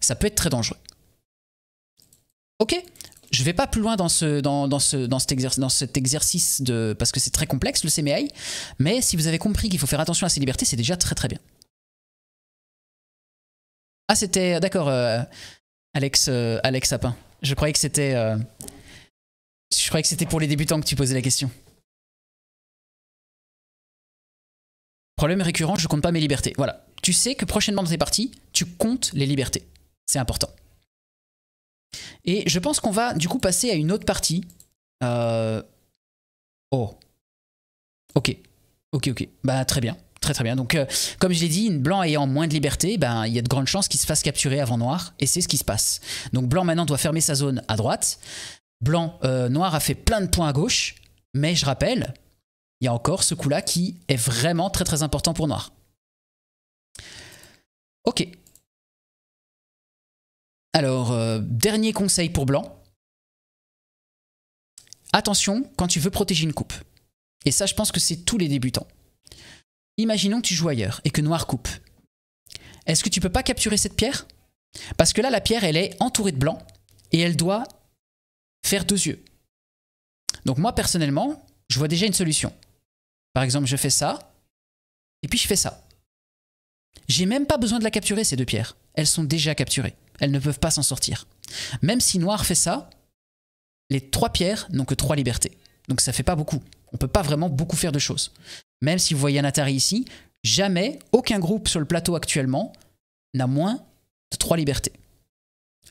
Ça peut être très dangereux. Ok je vais pas plus loin dans cet exercice parce que c'est très complexe le CMI, mais si vous avez compris qu'il faut faire attention à ses libertés, c'est déjà très très bien. Ah c'était d'accord euh, Alex euh, Alex Sapin. Je croyais que c'était euh, je croyais que c'était pour les débutants que tu posais la question. Problème récurrent, je ne compte pas mes libertés. Voilà. Tu sais que prochainement dans tes parties, tu comptes les libertés. C'est important. Et je pense qu'on va du coup passer à une autre partie. Euh, oh. Ok. Ok, ok. Bah très bien. Très très bien. Donc euh, comme je l'ai dit, une blanc ayant moins de liberté, ben, il y a de grandes chances qu'il se fasse capturer avant noir. Et c'est ce qui se passe. Donc blanc maintenant doit fermer sa zone à droite. Blanc, euh, noir a fait plein de points à gauche. Mais je rappelle, il y a encore ce coup-là qui est vraiment très très important pour noir. Ok, alors, euh, dernier conseil pour blanc. Attention quand tu veux protéger une coupe. Et ça, je pense que c'est tous les débutants. Imaginons que tu joues ailleurs et que noir coupe. Est-ce que tu peux pas capturer cette pierre Parce que là, la pierre, elle est entourée de blanc et elle doit faire deux yeux. Donc moi, personnellement, je vois déjà une solution. Par exemple, je fais ça et puis je fais ça. J'ai même pas besoin de la capturer, ces deux pierres. Elles sont déjà capturées elles ne peuvent pas s'en sortir. Même si Noir fait ça, les trois pierres n'ont que trois libertés. Donc ça fait pas beaucoup. On peut pas vraiment beaucoup faire de choses. Même si vous voyez Anatari ici, jamais aucun groupe sur le plateau actuellement n'a moins de trois libertés.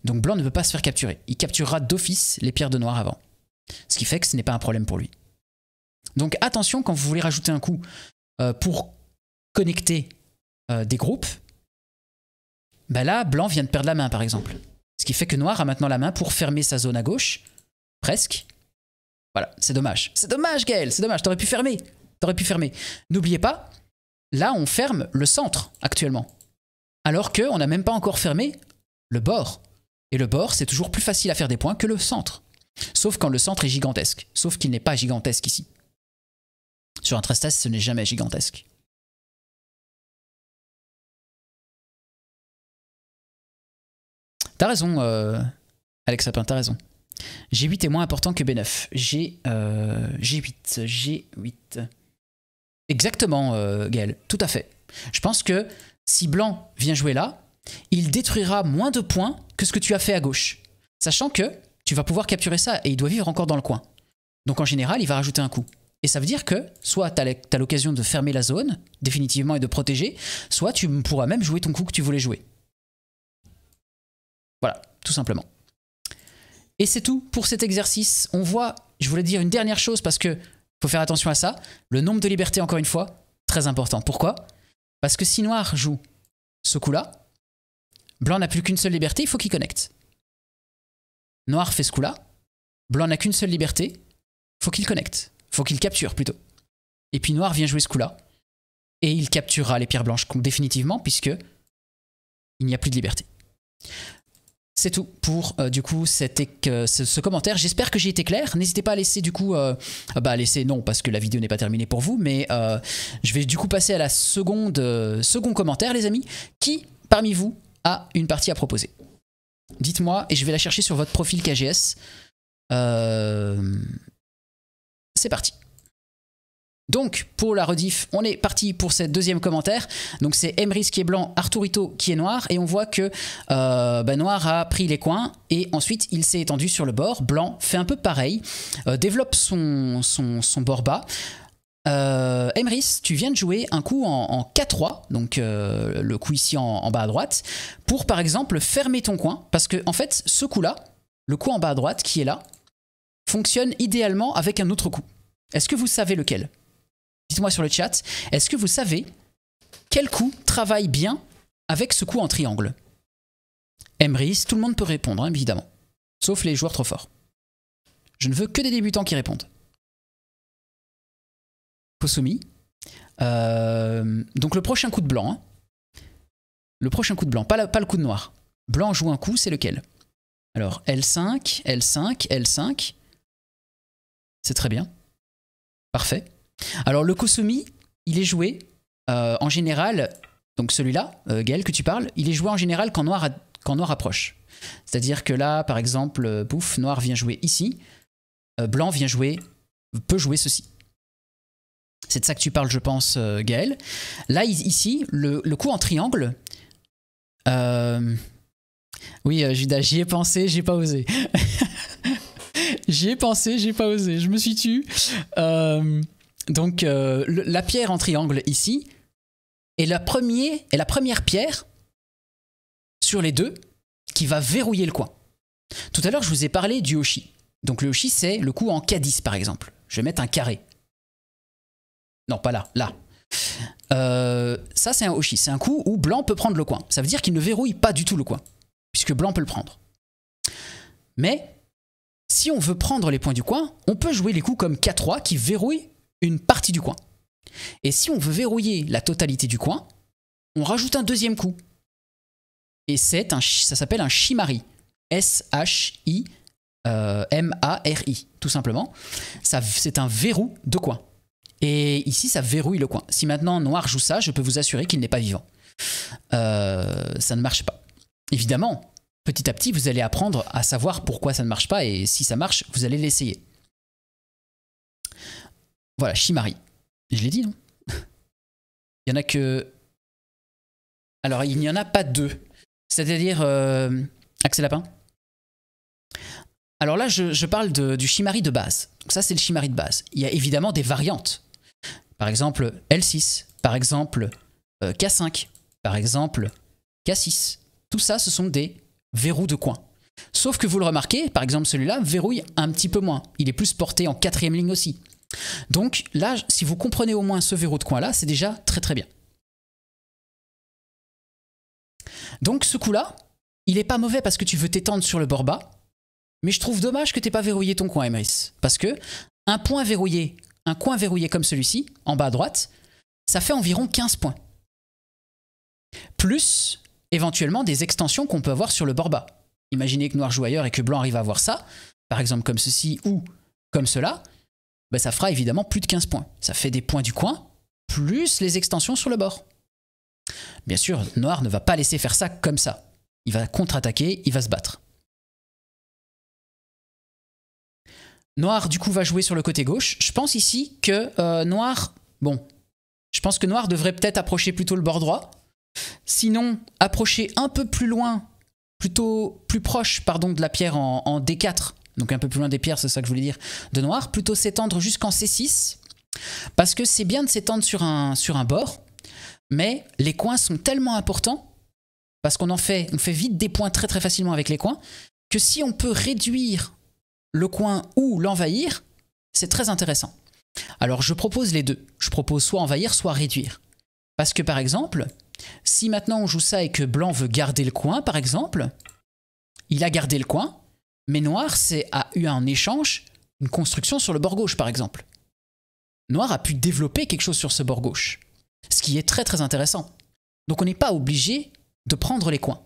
Donc Blanc ne peut pas se faire capturer. Il capturera d'office les pierres de Noir avant. Ce qui fait que ce n'est pas un problème pour lui. Donc attention quand vous voulez rajouter un coup euh, pour connecter euh, des groupes, bah là, blanc vient de perdre la main, par exemple. Ce qui fait que noir a maintenant la main pour fermer sa zone à gauche, presque. Voilà, c'est dommage. C'est dommage, Gaël, c'est dommage, t'aurais pu fermer. T'aurais pu fermer. N'oubliez pas, là, on ferme le centre, actuellement. Alors qu'on n'a même pas encore fermé le bord. Et le bord, c'est toujours plus facile à faire des points que le centre. Sauf quand le centre est gigantesque. Sauf qu'il n'est pas gigantesque ici. Sur un trestas, ce n'est jamais gigantesque. T'as raison, euh, Alex Sapin, t'as raison. G8 est moins important que B9. G, G8, euh, G8. Exactement, euh, Gaël, tout à fait. Je pense que si Blanc vient jouer là, il détruira moins de points que ce que tu as fait à gauche. Sachant que tu vas pouvoir capturer ça et il doit vivre encore dans le coin. Donc en général, il va rajouter un coup. Et ça veut dire que soit t'as l'occasion de fermer la zone définitivement et de protéger, soit tu pourras même jouer ton coup que tu voulais jouer tout simplement. Et c'est tout pour cet exercice. On voit, je voulais dire une dernière chose parce que faut faire attention à ça. Le nombre de libertés, encore une fois, très important. Pourquoi Parce que si noir joue ce coup-là, blanc n'a plus qu'une seule liberté, il faut qu'il connecte. Noir fait ce coup-là, blanc n'a qu'une seule liberté, faut qu'il connecte, faut qu'il capture plutôt. Et puis noir vient jouer ce coup-là, et il capturera les pierres blanches définitivement puisque il n'y a plus de liberté. C'est tout pour euh, du coup euh, ce, commentaire. J'espère que j'ai été clair. N'hésitez pas à laisser du coup, euh, bah laisser non parce que la vidéo n'est pas terminée pour vous, mais je vais du coup passer à la seconde second commentaire, les amis. Qui parmi vous a une partie à proposer Dites-moi et je vais la chercher sur votre profil KGS. C'est parti. Donc pour la rediff, on est parti pour cette deuxième commentaire. Donc c'est Emrys qui est blanc, Arturito qui est noir, et on voit que euh, bah, noir a pris les coins et ensuite il s'est étendu sur le bord. Blanc fait un peu pareil, euh, développe son, bord bas. Euh, Emrys, tu viens de jouer un coup en, k 3 donc euh, le coup ici en, en, bas à droite, pour par exemple fermer ton coin, parce que en fait ce coup-là, le coup en bas à droite qui est là, fonctionne idéalement avec un autre coup. Est-ce que vous savez lequel Dites-moi sur le chat, est-ce que vous savez quel coup travaille bien avec ce coup en triangle Emrys, tout le monde peut répondre, hein, évidemment. Sauf les joueurs trop forts. Je ne veux que des débutants qui répondent. Kosumi euh, donc le prochain coup de blanc. Hein. Le prochain coup de blanc, pas, pas le coup de noir. Blanc joue un coup, c'est lequel Alors L5, L5, L5. C'est très bien. Parfait. Alors le Kosumi, il est joué euh, en général, donc celui-là, euh, Gaël, que tu parles, il est joué en général quand noir, quand noir approche. C'est-à-dire que là, par exemple, euh, pouf, noir vient jouer ici, blanc vient jouer, peut jouer ceci. C'est de ça que tu parles, je pense, Gaël. Là, ici, le, le coup en triangle... Oui, Judas, j'y ai pensé, j'ai pas osé. *laughs* j'y ai pensé, j'ai pas osé. Je me suis tu. Donc euh, la pierre en triangle ici est la, la première pierre sur les deux qui va verrouiller le coin. Tout à l'heure, je vous ai parlé du hoshi. Donc le hoshi, c'est le coup en K10 par exemple. Je vais mettre un carré. Non, pas là, là. Euh, ça, c'est un hoshi. C'est un coup où blanc peut prendre le coin. Ça veut dire qu'il ne verrouille pas du tout le coin, puisque blanc peut le prendre. Mais si on veut prendre les points du coin, on peut jouer les coups comme K3 qui verrouillent une partie du coin. Et si on veut verrouiller la totalité du coin, on rajoute un deuxième coup. Et c'est un, ça s'appelle un shimari. S-H-I-M-A-R-I, euh, tout simplement. c'est un verrou de coin. Et ici, ça verrouille le coin. Si maintenant Noir joue ça, je peux vous assurer qu'il n'est pas vivant. Euh, ça ne marche pas. Évidemment, petit à petit, vous allez apprendre à savoir pourquoi ça ne marche pas et si ça marche, vous allez l'essayer. Voilà, Shimari. Je l'ai dit, non *laughs* Il y en a que. Alors, il n'y en a pas deux. C'est-à-dire. Euh... Axel Lapin Alors là, je, parle du Chimari de base. ça, c'est le Chimari de base. Il y a évidemment des variantes. Par exemple, L6. Par exemple, euh, K5. Par exemple, K6. Tout ça, ce sont des verrous de coin. Sauf que vous le remarquez, par exemple celui-là verrouille un petit peu moins. Il est plus porté en quatrième ligne aussi. Donc là, si vous comprenez au moins ce verrou de coin-là, c'est déjà très très bien. Donc ce coup-là, il n'est pas mauvais parce que tu veux t'étendre sur le bord bas, mais je trouve dommage que tu n'aies pas verrouillé ton coin, Emrys. Parce que un point verrouillé, un coin verrouillé comme celui-ci, en bas à droite, ça fait environ 15 points. Plus, éventuellement, des extensions qu'on peut avoir sur le bord bas. Imaginez que Noir joue ailleurs et que Blanc arrive à avoir ça, par exemple comme ceci ou comme cela, bah, ça fera évidemment plus de 15 points. Ça fait des points du coin, plus les extensions sur le bord. Bien sûr, Noir ne va pas laisser faire ça comme ça. Il va contre-attaquer, il va se battre. Noir, du coup, va jouer sur le côté gauche. Je pense ici que euh, Noir... Bon, je pense que Noir devrait peut-être approcher plutôt le bord droit. Sinon, approcher un peu plus loin, plutôt plus proche, pardon, de la pierre en D4 donc un peu plus loin des pierres, c'est ça que je voulais dire, de noir, plutôt s'étendre jusqu'en C6, parce que c'est bien de s'étendre sur un, sur un bord, mais les coins sont tellement importants, parce qu'on en fait, on fait vite des points très très facilement avec les coins, que si on peut réduire le coin ou l'envahir, c'est très intéressant. Alors je propose les deux, je propose soit envahir, soit réduire. Parce que par exemple, si maintenant on joue ça et que blanc veut garder le coin par exemple, il a gardé le coin, mais Noir c'est, a eu en échange une construction sur le bord gauche, par exemple. Noir a pu développer quelque chose sur ce bord gauche, ce qui est très très intéressant. Donc on n'est pas obligé de prendre les coins.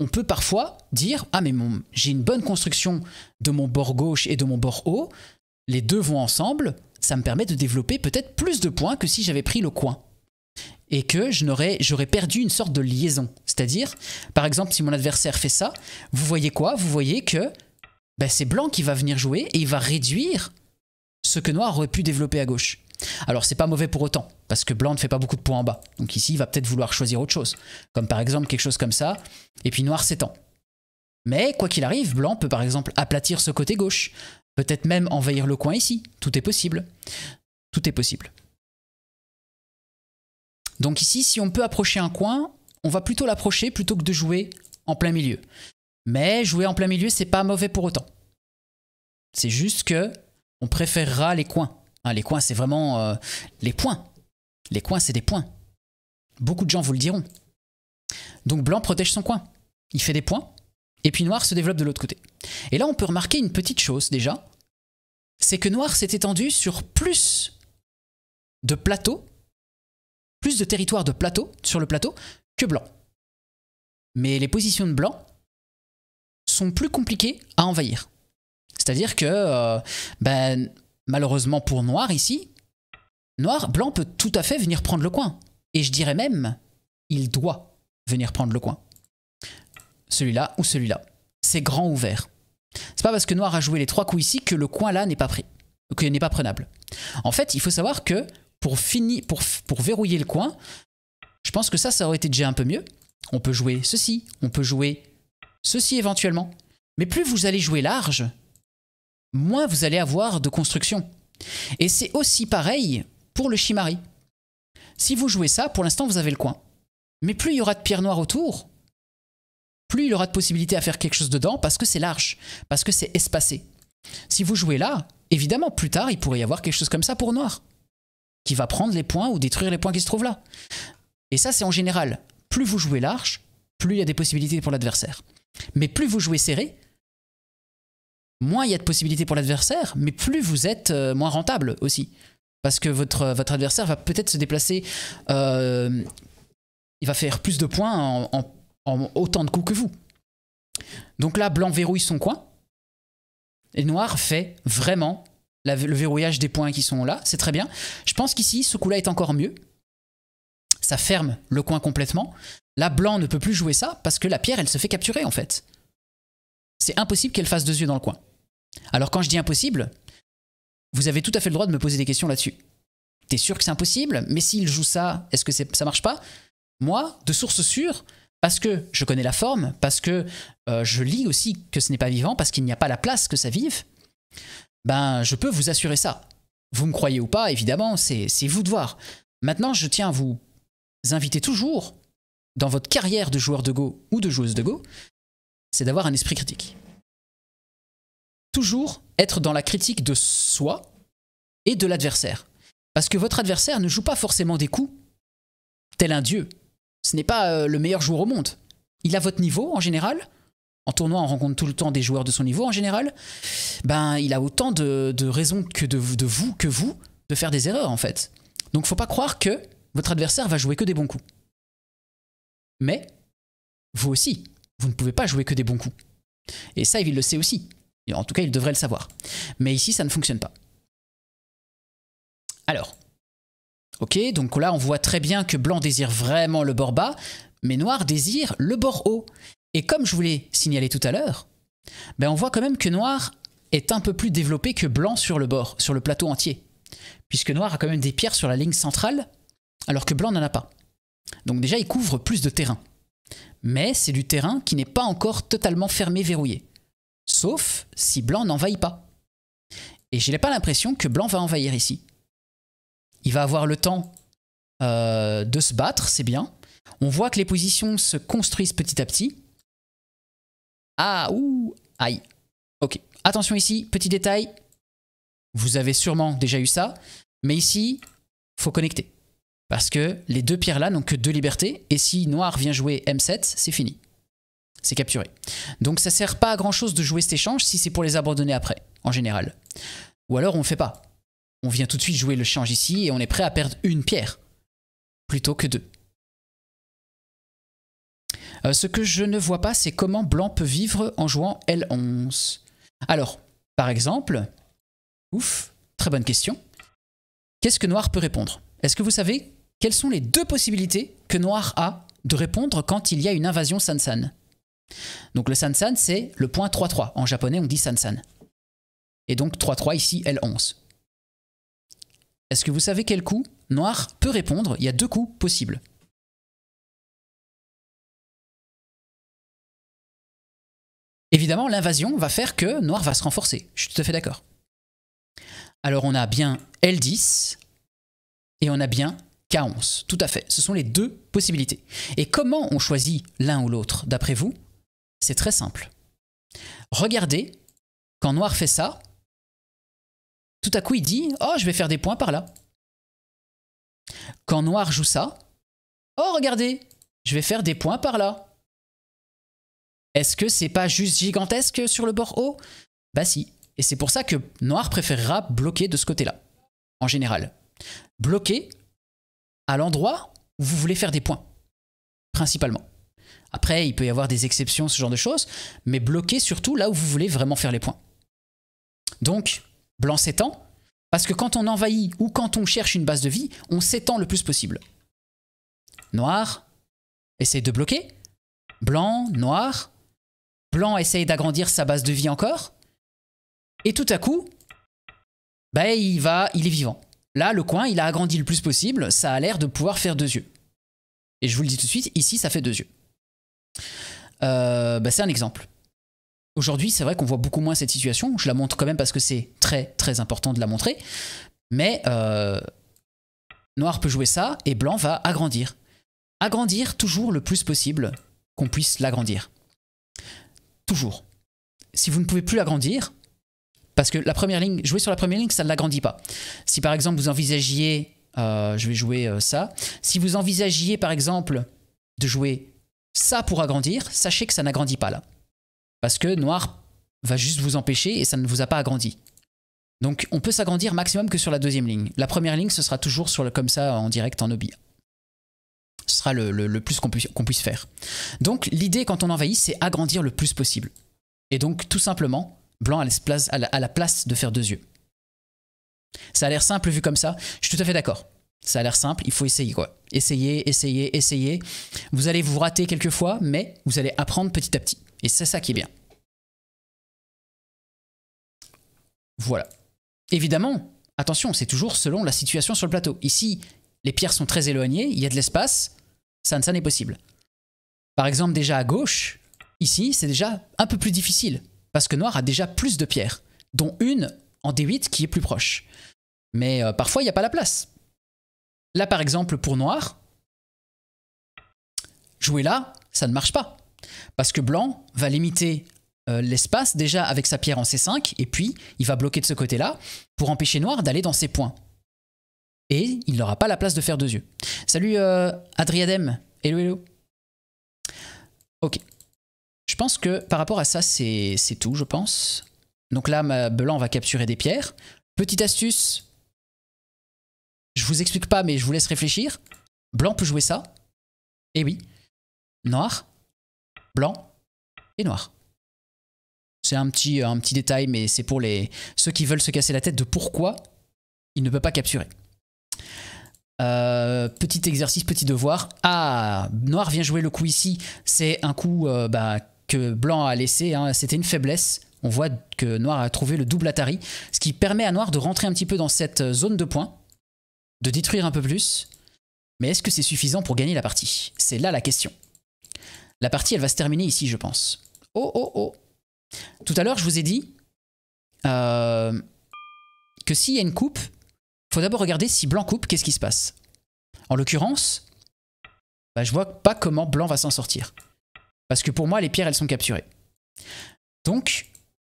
On peut parfois dire ah mais j'ai une bonne construction de mon bord gauche et de mon bord haut, les deux vont ensemble, ça me permet de développer peut-être plus de points que si j'avais pris le coin et que j'aurais perdu une sorte de liaison. C'est-à-dire, par exemple, si mon adversaire fait ça, vous voyez quoi Vous voyez que bah, c'est blanc qui va venir jouer et il va réduire ce que noir aurait pu développer à gauche. Alors c'est pas mauvais pour autant, parce que blanc ne fait pas beaucoup de points en bas. Donc ici, il va peut-être vouloir choisir autre chose, comme par exemple quelque chose comme ça, et puis noir s'étend. Mais quoi qu'il arrive, blanc peut par exemple aplatir ce côté gauche, peut-être même envahir le coin ici, tout est possible. Tout est possible. Donc ici, si on peut approcher un coin, on va plutôt l'approcher plutôt que de jouer en plein milieu. Mais jouer en plein milieu, c'est pas mauvais pour autant. C'est juste que on préférera les coins. Hein, les coins, c'est vraiment euh, les points. Les coins, c'est des points. Beaucoup de gens vous le diront. Donc blanc protège son coin. Il fait des points. Et puis noir se développe de l'autre côté. Et là, on peut remarquer une petite chose déjà. C'est que noir s'est étendu sur plus de plateaux plus de territoire de plateau, sur le plateau que blanc. Mais les positions de blanc sont plus compliquées à envahir. C'est-à-dire que, euh, ben, malheureusement pour noir ici, noir, blanc peut tout à fait venir prendre le coin. Et je dirais même, il doit venir prendre le coin. Celui-là ou celui-là. C'est grand ouvert. C'est pas parce que noir a joué les trois coups ici que le coin là n'est pas pris, que n'est pas prenable. En fait, il faut savoir que pour, fini, pour, verrouiller le coin, je pense que ça, ça aurait été déjà un peu mieux. On peut jouer ceci, on peut jouer ceci éventuellement. Mais plus vous allez jouer large, moins vous allez avoir de construction. Et c'est aussi pareil pour le chimari. Si vous jouez ça, pour l'instant, vous avez le coin. Mais plus il y aura de pierres noires autour, plus il y aura de possibilités à faire quelque chose dedans parce que c'est large, parce que c'est espacé. Si vous jouez là, évidemment, plus tard, il pourrait y avoir quelque chose comme ça pour noir qui va prendre les points ou détruire les points qui se trouvent là. Et ça, c'est en général, plus vous jouez large, plus il y a des possibilités pour l'adversaire. Mais plus vous jouez serré, moins il y a de possibilités pour l'adversaire, mais plus vous êtes euh, moins rentable aussi. Parce que votre, euh, votre adversaire va peut-être se déplacer, euh, il va faire plus de points en, autant de coups que vous. Donc là, blanc verrouille son coin, et noir fait vraiment le verrouillage des points qui sont là, c'est très bien. Je pense qu'ici, ce coup-là est encore mieux. Ça ferme le coin complètement. Là, blanc ne peut plus jouer ça parce que la pierre, elle se fait capturer en fait. C'est impossible qu'elle fasse deux yeux dans le coin. Alors quand je dis impossible, vous avez tout à fait le droit de me poser des questions là-dessus. T'es sûr que c'est impossible Mais s'il joue ça, est-ce que ça marche pas Moi, de source sûre, parce que je connais la forme, parce que euh, je lis aussi que ce n'est pas vivant, parce qu'il n'y a pas la place que ça vive, ben je peux vous assurer ça. Vous me croyez ou pas, évidemment, c'est vous de voir. Maintenant, je tiens à vous inviter toujours, dans votre carrière de joueur de Go ou de joueuse de Go, c'est d'avoir un esprit critique. Toujours être dans la critique de soi et de l'adversaire. Parce que votre adversaire ne joue pas forcément des coups tel un dieu. Ce n'est pas euh, le meilleur joueur au monde. Il a votre niveau en général, en tournoi, on rencontre tout le temps des joueurs de son niveau en général. Ben, il a autant de, raisons que de, de, vous que vous de faire des erreurs en fait. Donc, faut pas croire que votre adversaire va jouer que des bons coups. Mais vous aussi, vous ne pouvez pas jouer que des bons coups. Et ça, il le sait aussi. En tout cas, il devrait le savoir. Mais ici, ça ne fonctionne pas. Alors, ok, donc là, on voit très bien que blanc désire vraiment le bord bas, mais noir désire le bord haut. Et comme je vous l'ai signalé tout à l'heure, ben, on voit quand même que noir est un peu plus développé que blanc sur le bord, sur le plateau entier. Puisque noir a quand même des pierres sur la ligne centrale, alors que blanc n'en a pas. Donc déjà, il couvre plus de terrain. Mais c'est du terrain qui n'est pas encore totalement fermé, verrouillé. Sauf si blanc n'envahit pas. Et je n'ai pas l'impression que blanc va envahir ici. Il va avoir le temps euh, de se battre, c'est bien. On voit que les positions se construisent petit à petit. Ah, ouh, aïe. Ok, attention ici, petit détail. Vous avez sûrement déjà eu ça, mais ici, faut connecter. Parce que les deux pierres là n'ont que deux libertés, et si noir vient jouer M7, c'est fini. C'est capturé. Donc ça sert pas à grand chose de jouer cet échange si c'est pour les abandonner après, en général. Ou alors on ne fait pas. On vient tout de suite jouer le change ici et on est prêt à perdre une pierre, plutôt que deux. Euh, ce que je ne vois pas, c'est comment blanc peut vivre en jouant L11. Alors, par exemple, ouf, très bonne question. Qu'est-ce que noir peut répondre Est-ce que vous savez quelles sont les deux possibilités que noir a de répondre quand il y a une invasion Sansan Donc le Sansan, c'est le point 3-3. En japonais, on dit Sansan. Et donc 3-3 ici, L11. Est-ce que vous savez quel coup noir peut répondre Il y a deux coups possibles. évidemment, l'invasion va faire que noir va se renforcer. Je suis tout à fait d'accord. Alors on a bien L10 et on a bien K11. Tout à fait. Ce sont les deux possibilités. Et comment on choisit l'un ou l'autre, d'après vous C'est très simple. Regardez, quand noir fait ça, tout à coup il dit « Oh, je vais faire des points par là ». Quand noir joue ça, « Oh, regardez, je vais faire des points par là ». Est-ce que c'est pas juste gigantesque sur le bord haut Bah si. Et c'est pour ça que Noir préférera bloquer de ce côté-là, en général. Bloquer à l'endroit où vous voulez faire des points, principalement. Après, il peut y avoir des exceptions, ce genre de choses, mais bloquer surtout là où vous voulez vraiment faire les points. Donc, blanc s'étend, parce que quand on envahit ou quand on cherche une base de vie, on s'étend le plus possible. Noir, essaie de bloquer. Blanc, noir, Blanc essaye d'agrandir sa base de vie encore. Et tout à coup, bah, il, va, il est vivant. Là, le coin, il a agrandi le plus possible. Ça a l'air de pouvoir faire deux yeux. Et je vous le dis tout de suite, ici, ça fait deux yeux. Euh, ben, c'est un exemple. Aujourd'hui, c'est vrai qu'on voit beaucoup moins cette situation. Je la montre quand même parce que c'est très, très important de la montrer. Mais euh, noir peut jouer ça et blanc va agrandir. Agrandir toujours le plus possible qu'on puisse l'agrandir toujours. Si vous ne pouvez plus l'agrandir, parce que la première ligne, jouer sur la première ligne, ça ne l'agrandit pas. Si par exemple vous envisagiez, euh, je vais jouer euh, ça, si vous envisagiez par exemple de jouer ça pour agrandir, sachez que ça n'agrandit pas là. Parce que noir va juste vous empêcher et ça ne vous a pas agrandi. Donc on peut s'agrandir maximum que sur la deuxième ligne. La première ligne, ce sera toujours sur le, comme ça en direct en hobby. Ce sera le, plus qu'on puisse, faire. Donc l'idée quand on envahit, c'est agrandir le plus possible. Et donc tout simplement, blanc a la place, de faire deux yeux. Ça a l'air simple vu comme ça, je suis tout à fait d'accord. Ça a l'air simple, il faut essayer quoi. Essayez, essayez, essayez. Vous allez vous rater quelques fois, mais vous allez apprendre petit à petit. Et c'est ça qui est bien. Voilà. Évidemment, attention, c'est toujours selon la situation sur le plateau. Ici, les pierres sont très éloignées, il y a de l'espace, ça n'est possible. Par exemple, déjà à gauche, ici, c'est déjà un peu plus difficile, parce que Noir a déjà plus de pierres, dont une en D8 qui est plus proche. Mais euh, parfois, il n'y a pas la place. Là, par exemple, pour Noir, jouer là, ça ne marche pas. Parce que Blanc va limiter euh, l'espace déjà avec sa pierre en C5, et puis il va bloquer de ce côté-là pour empêcher Noir d'aller dans ses points et il n'aura pas la place de faire deux yeux. Salut euh, Adriadem, hello hello. Ok. Je pense que par rapport à ça, c'est tout, je pense. Donc là, Blanc va capturer des pierres. Petite astuce, je vous explique pas, mais je vous laisse réfléchir. Blanc peut jouer ça. Et eh oui. Noir, blanc et noir. C'est un petit, un petit détail, mais c'est pour les, ceux qui veulent se casser la tête de pourquoi il ne peut pas capturer. Euh, petit exercice, petit devoir. Ah, noir vient jouer le coup ici. C'est un coup euh, bah, que blanc a laissé. Hein. C'était une faiblesse. On voit que noir a trouvé le double Atari, ce qui permet à noir de rentrer un petit peu dans cette euh, zone de points, de détruire un peu plus. Mais est-ce que c'est suffisant pour gagner la partie C'est là la question. La partie, elle va se terminer ici, je pense. Oh, oh, oh. Tout à l'heure, je vous ai dit que s'il y a une coupe, faut d'abord regarder si blanc coupe, qu'est-ce qui se passe. En l'occurrence, bah, je vois pas comment blanc va s'en sortir. Parce que pour moi, les pierres, elles sont capturées. Donc,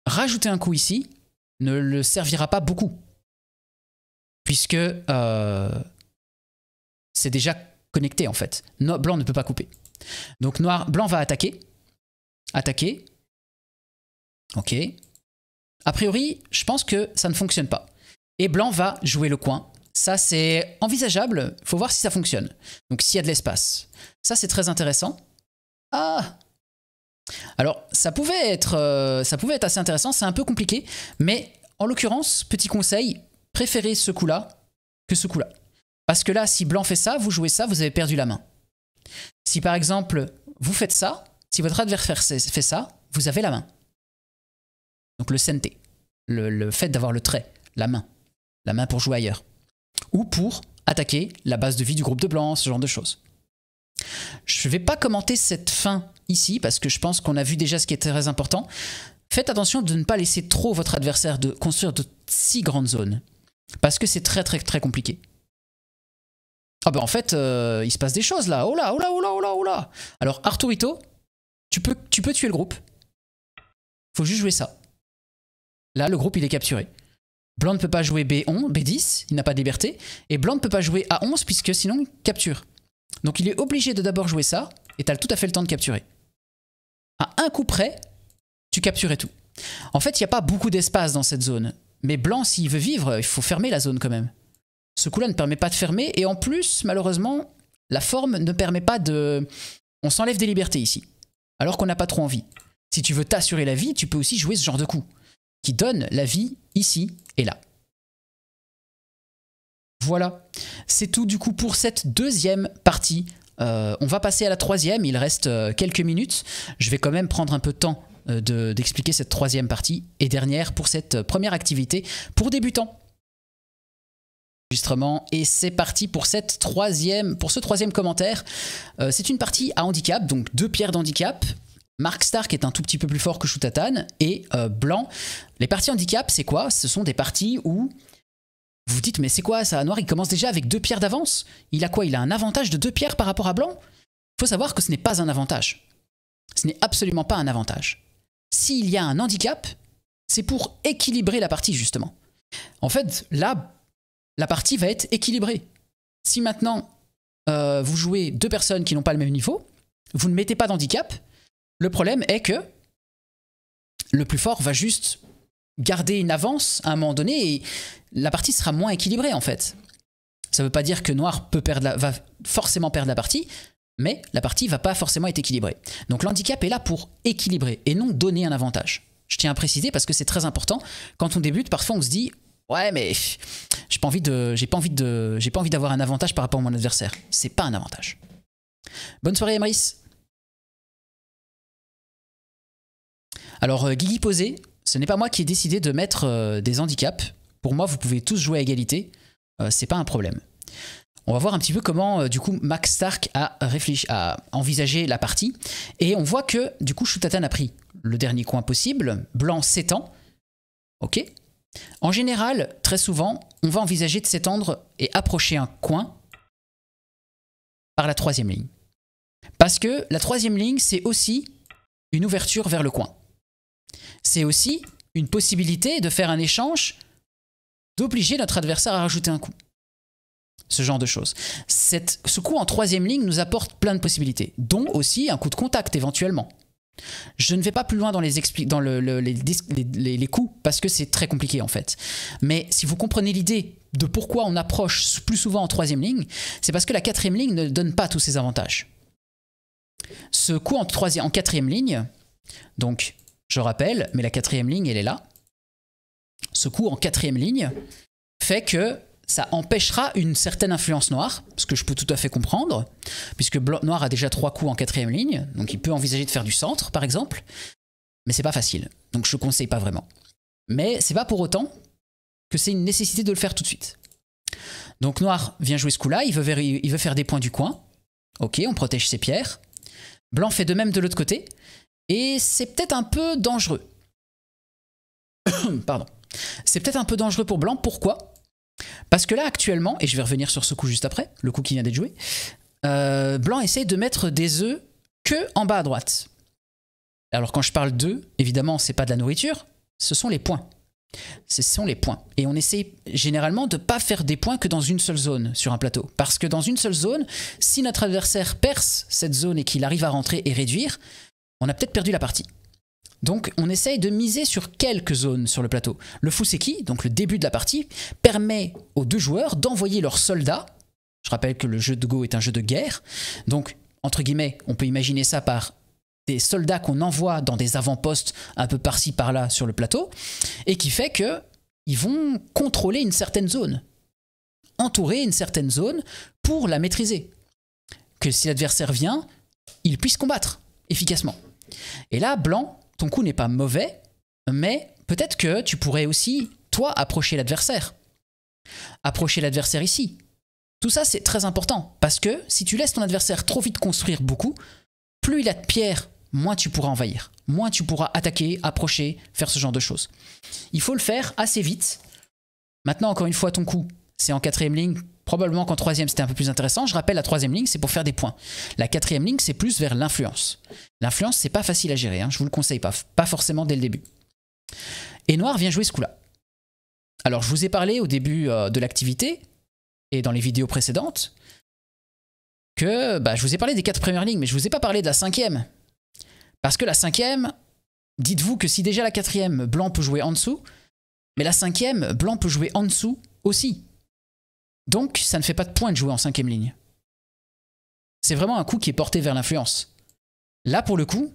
rajouter un coup ici ne le servira pas beaucoup. Puisque euh, c'est déjà connecté, en fait. blanc ne peut pas couper. Donc, noir, blanc va attaquer. Attaquer. Ok. A priori, je pense que ça ne fonctionne pas. Et Blanc va jouer le coin. Ça, c'est envisageable. Faut voir si ça fonctionne. Donc, s'il y a de l'espace. Ça, c'est très intéressant. Ah Alors, ça pouvait être, euh, ça pouvait être assez intéressant. C'est un peu compliqué. Mais en l'occurrence, petit conseil, préférez ce coup-là que ce coup-là. Parce que là, si Blanc fait ça, vous jouez ça, vous avez perdu la main. Si par exemple, vous faites ça, si votre adversaire fait ça, vous avez la main. Donc le sente, le fait d'avoir le trait, la main la main pour jouer ailleurs. Ou pour attaquer la base de vie du groupe de blanc, ce genre de choses. Je ne vais pas commenter cette fin ici parce que je pense qu'on a vu déjà ce qui est très important. Faites attention de ne pas laisser trop votre adversaire de construire de si grandes zones parce que c'est très très très compliqué. Ah ben en fait, euh, il se passe des choses là. Oh là, oh là, oh là, oh là, oh là. Alors Arturito, tu peux, tu peux tuer le groupe. Faut juste jouer ça. Là, le groupe, il est capturé. Blanc ne peut pas jouer B11, B10, il n'a pas de liberté. Et Blanc ne peut pas jouer A11 puisque sinon il capture. Donc il est obligé de d'abord jouer ça, et as tout à fait le temps de capturer. À un coup près, tu capturais tout. En fait, il n'y a pas beaucoup d'espace dans cette zone. Mais Blanc, s'il veut vivre, il faut fermer la zone quand même. Ce coup-là ne permet pas de fermer, et en plus, malheureusement, la forme ne permet pas de... On s'enlève des libertés ici, alors qu'on n'a pas trop envie. Si tu veux t'assurer la vie, tu peux aussi jouer ce genre de coup qui donne la vie ici et là. Voilà, c'est tout du coup pour cette deuxième partie. Euh, on va passer à la troisième, il reste euh, quelques minutes. Je vais quand même prendre un peu de temps euh, d'expliquer cette troisième partie et dernière pour cette première activité pour débutants et c'est parti pour cette troisième pour ce troisième commentaire c'est une partie à handicap donc deux pierres d'handicap Mark Stark est un tout petit peu plus fort que Shutatan et euh, Blanc. Les parties handicap, c'est quoi Ce sont des parties où vous vous dites mais c'est quoi ça Noir, il commence déjà avec deux pierres d'avance. Il a quoi Il a un avantage de deux pierres par rapport à Blanc Il faut savoir que ce n'est pas un avantage. Ce n'est absolument pas un avantage. S'il y a un handicap, c'est pour équilibrer la partie justement. En fait, là, la partie va être équilibrée. Si maintenant euh, vous jouez deux personnes qui n'ont pas le même niveau, vous ne mettez pas d'handicap, le problème est que le plus fort va juste garder une avance à un moment donné et la partie sera moins équilibrée en fait. Ça ne veut pas dire que noir peut perdre va forcément perdre la partie, mais la partie ne va pas forcément être équilibrée. Donc l'handicap est là pour équilibrer et non donner un avantage. Je tiens à préciser parce que c'est très important. Quand on débute, parfois on se dit ouais mais j'ai pas envie de j'ai pas envie de j'ai pas envie d'avoir un avantage par rapport à mon adversaire. C'est pas un avantage. Bonne soirée Emrys. Alors, euh, Guigui Posé, ce n'est pas moi qui ai décidé de mettre euh, des handicaps. Pour moi, vous pouvez tous jouer à égalité. Euh, c'est pas un problème. On va voir un petit peu comment du coup Max Stark a, réfléchi, a envisagé la partie. Et on voit que du coup Shutatan a pris le dernier coin possible, blanc s'étend. Ok. En général, très souvent, on va envisager de s'étendre et approcher un coin par la troisième ligne. Parce que la troisième ligne, c'est aussi une ouverture vers le coin c'est aussi une possibilité de faire un échange, d'obliger notre adversaire à rajouter un coup. Ce genre de choses. ce coup en troisième ligne nous apporte plein de possibilités, dont aussi un coup de contact éventuellement. Je ne vais pas plus loin dans les, coups parce que c'est très compliqué en fait. Mais si vous comprenez l'idée de pourquoi on approche plus souvent en troisième ligne, c'est parce que la quatrième ligne ne donne pas tous ses avantages. Ce coup en quatrième ligne, donc je rappelle, mais la quatrième ligne, elle est là. Ce coup en quatrième ligne fait que ça empêchera une certaine influence noire, ce que je peux tout à fait comprendre, puisque noir a déjà trois coups en quatrième ligne, donc il peut envisager de faire du centre, par exemple, mais c'est pas facile, donc je conseille pas vraiment. Mais c'est pas pour autant que c'est une nécessité de le faire tout de suite. Donc noir vient jouer ce coup-là, il, il veut, faire des points du coin, ok, on protège ses pierres. Blanc fait de même de l'autre côté, et c'est peut-être un peu dangereux. *coughs* Pardon. C'est peut-être un peu dangereux pour Blanc. Pourquoi Parce que là, actuellement, et je vais revenir sur ce coup juste après, le coup qui vient d'être joué, euh, Blanc essaie de mettre des œufs que en bas à droite. Alors quand je parle d'œufs, évidemment, c'est pas de la nourriture, ce sont les points. Ce sont les points. Et on essaie généralement de ne pas faire des points que dans une seule zone sur un plateau. Parce que dans une seule zone, si notre adversaire perce cette zone et qu'il arrive à rentrer et réduire, on a peut-être perdu la partie. Donc on essaye de miser sur quelques zones sur le plateau. Le Fuseki, donc le début de la partie, permet aux deux joueurs d'envoyer leurs soldats. Je rappelle que le jeu de Go est un jeu de guerre. Donc, entre guillemets, on peut imaginer ça par des soldats qu'on envoie dans des avant-postes un peu par-ci par-là sur le plateau, et qui fait que ils vont contrôler une certaine zone, entourer une certaine zone pour la maîtriser. Que si l'adversaire vient, il puisse combattre efficacement. Et là, blanc, ton coup n'est pas mauvais, mais peut-être que tu pourrais aussi, toi, approcher l'adversaire. Approcher l'adversaire ici. Tout ça, c'est très important, parce que si tu laisses ton adversaire trop vite construire beaucoup, plus il a de pierres, moins tu pourras envahir, moins tu pourras attaquer, approcher, faire ce genre de choses. Il faut le faire assez vite. Maintenant, encore une fois, ton coup, c'est en quatrième ligne. Probablement qu'en troisième, c'était un peu plus intéressant. Je rappelle, la troisième ligne, c'est pour faire des points. La quatrième ligne, c'est plus vers l'influence. L'influence, c'est pas facile à gérer. Hein. Je vous le conseille pas. Pas forcément dès le début. Et Noir vient jouer ce coup-là. Alors, je vous ai parlé au début euh, de l'activité et dans les vidéos précédentes que bah, je vous ai parlé des quatre premières lignes, mais je vous ai pas parlé de la cinquième. Parce que la cinquième, dites-vous que si déjà la quatrième, blanc peut jouer en dessous, mais la cinquième, blanc peut jouer en dessous aussi. Donc, ça ne fait pas de point de jouer en cinquième ligne. C'est vraiment un coup qui est porté vers l'influence. Là, pour le coup,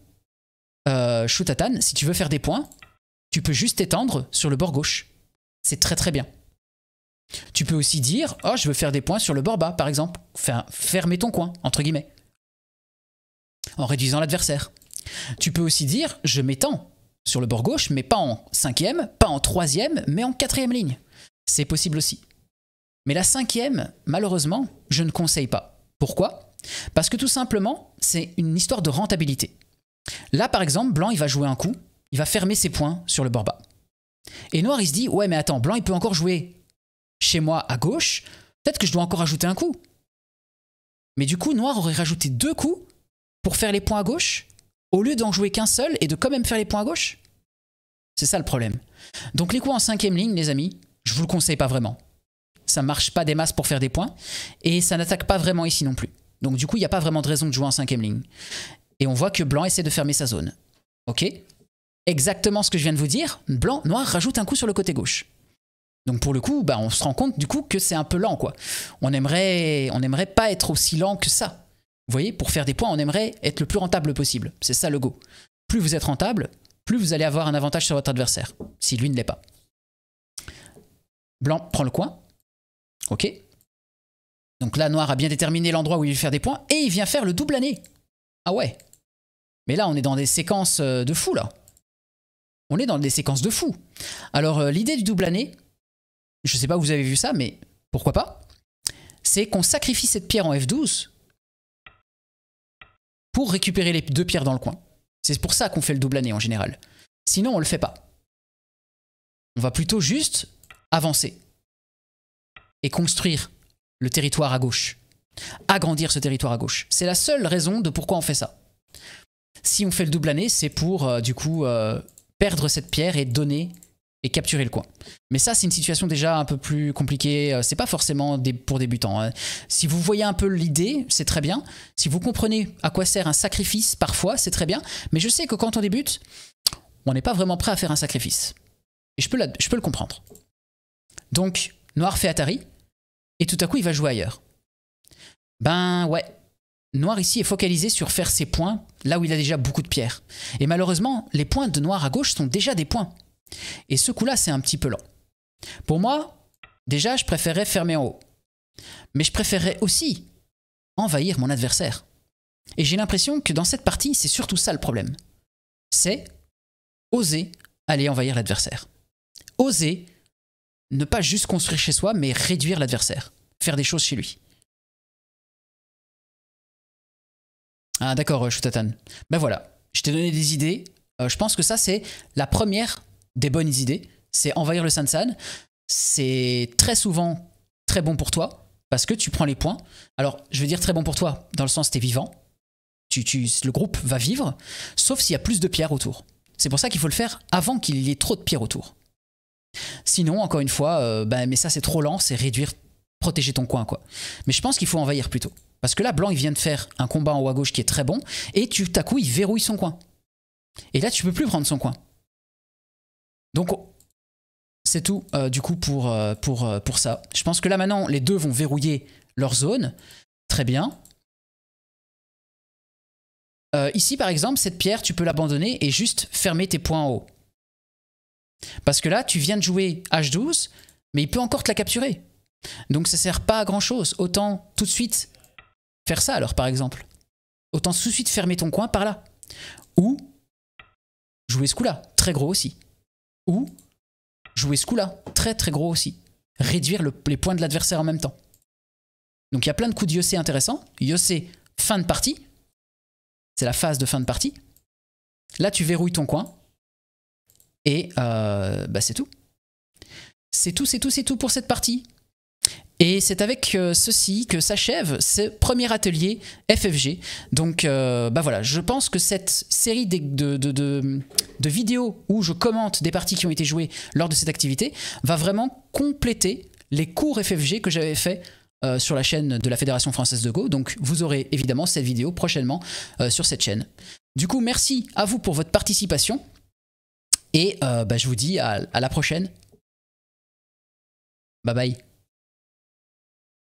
euh, Shutatan, si tu veux faire des points, tu peux juste t'étendre sur le bord gauche. C'est très très bien. Tu peux aussi dire, oh, je veux faire des points sur le bord bas, par exemple. Enfin, fermer ton coin, entre guillemets. En réduisant l'adversaire. Tu peux aussi dire, je m'étends sur le bord gauche, mais pas en cinquième, pas en troisième, mais en quatrième ligne. C'est possible aussi. Mais la cinquième, malheureusement, je ne conseille pas. Pourquoi Parce que tout simplement, c'est une histoire de rentabilité. Là, par exemple, Blanc, il va jouer un coup, il va fermer ses points sur le bord bas. Et Noir, il se dit, ouais, mais attends, Blanc, il peut encore jouer chez moi à gauche, peut-être que je dois encore ajouter un coup. Mais du coup, Noir aurait rajouté deux coups pour faire les points à gauche, au lieu d'en jouer qu'un seul et de quand même faire les points à gauche. C'est ça le problème. Donc les coups en cinquième ligne, les amis, je vous le conseille pas vraiment ça marche pas des masses pour faire des points, et ça n'attaque pas vraiment ici non plus. Donc du coup, il n'y a pas vraiment de raison de jouer en cinquième ligne. Et on voit que Blanc essaie de fermer sa zone. Ok Exactement ce que je viens de vous dire, Blanc, Noir rajoute un coup sur le côté gauche. Donc pour le coup, bah, on se rend compte du coup que c'est un peu lent quoi. On aimerait, on pas être aussi lent que ça. Vous voyez, pour faire des points, on aimerait être le plus rentable possible. C'est ça le go. Plus vous êtes rentable, plus vous allez avoir un avantage sur votre adversaire, si lui ne l'est pas. Blanc prend le coin, Ok Donc là, noir a bien déterminé l'endroit où il veut faire des points. Et il vient faire le double année. Ah ouais. Mais là, on est dans des séquences euh, de fou, là. On est dans des séquences de fou. Alors, euh, l'idée du double année, je ne sais pas où vous avez vu ça, mais pourquoi pas C'est qu'on sacrifie cette pierre en F12 pour récupérer les deux pierres dans le coin. C'est pour ça qu'on fait le double année en général. Sinon, on ne le fait pas. On va plutôt juste avancer et construire le territoire à gauche, agrandir ce territoire à gauche. C'est la seule raison de pourquoi on fait ça. Si on fait le double année, c'est pour euh, du coup euh, perdre cette pierre et donner et capturer le coin. Mais ça, c'est une situation déjà un peu plus compliquée. Euh, c'est pas forcément pour débutants. Hein. Si vous voyez un peu l'idée, c'est très bien. Si vous comprenez à quoi sert un sacrifice, parfois, c'est très bien. Mais je sais que quand on débute, on n'est pas vraiment prêt à faire un sacrifice. Et je peux le comprendre. Donc, Noir fait Atari, et tout à coup, il va jouer ailleurs. Ben ouais, Noir ici est focalisé sur faire ses points là où il a déjà beaucoup de pierres. Et malheureusement, les points de Noir à gauche sont déjà des points. Et ce coup-là, c'est un petit peu lent. Pour moi, déjà, je préférais fermer en haut. Mais je préférerais aussi envahir mon adversaire. Et j'ai l'impression que dans cette partie, c'est surtout ça le problème. C'est oser aller envahir l'adversaire. Oser ne pas juste construire chez soi, mais réduire l'adversaire, faire des choses chez lui. Ah d'accord, euh, Shutatan. Ben voilà, je t'ai donné des idées. Euh, je pense que ça, c'est la première des bonnes idées. C'est envahir le Sansan. C'est très souvent très bon pour toi, parce que tu prends les points. Alors, je veux dire très bon pour toi, dans le sens t'es vivant. Tu, tu, le groupe va vivre, sauf s'il y a plus de pierres autour. C'est pour ça qu'il faut le faire avant qu'il y ait trop de pierres autour. Sinon, encore une fois, euh, bah, mais ça c'est trop lent, c'est réduire, protéger ton coin quoi. Mais je pense qu'il faut envahir plutôt. Parce que là, Blanc, il vient de faire un combat en haut à gauche qui est très bon, et tu à coup, il verrouille son coin. Et là, tu peux plus prendre son coin. Donc, c'est tout, euh, du coup, pour, euh, pour ça. Je pense que là, maintenant, les deux vont verrouiller leur zone. Très bien. ici, par exemple, cette pierre, tu peux l'abandonner et juste fermer tes points en haut. Parce que là, tu viens de jouer H12, mais il peut encore te la capturer. Donc ça sert pas à grand chose. Autant tout de suite faire ça alors, par exemple. Autant tout de suite fermer ton coin par là. Ou jouer ce coup-là, très gros aussi. Ou jouer ce coup-là, très très gros aussi. Réduire les points de l'adversaire en même temps. Donc il y a plein de coups de Yossé intéressants. Yossé, fin de partie. C'est la phase de fin de partie. Là, tu verrouilles ton coin. Et euh, bah c'est tout. C'est tout, c'est tout, c'est tout pour cette partie. Et c'est avec euh, ceci que s'achève ce premier atelier FFG. Donc euh, bah voilà, je pense que cette série de, de, vidéos où je commente des parties qui ont été jouées lors de cette activité va vraiment compléter les cours FFG que j'avais fait sur la chaîne de la Fédération Française de Go. Donc vous aurez évidemment cette vidéo prochainement sur cette chaîne. Du coup, merci à vous pour votre participation. Et euh, bah, je vous dis à la prochaine. Bye bye.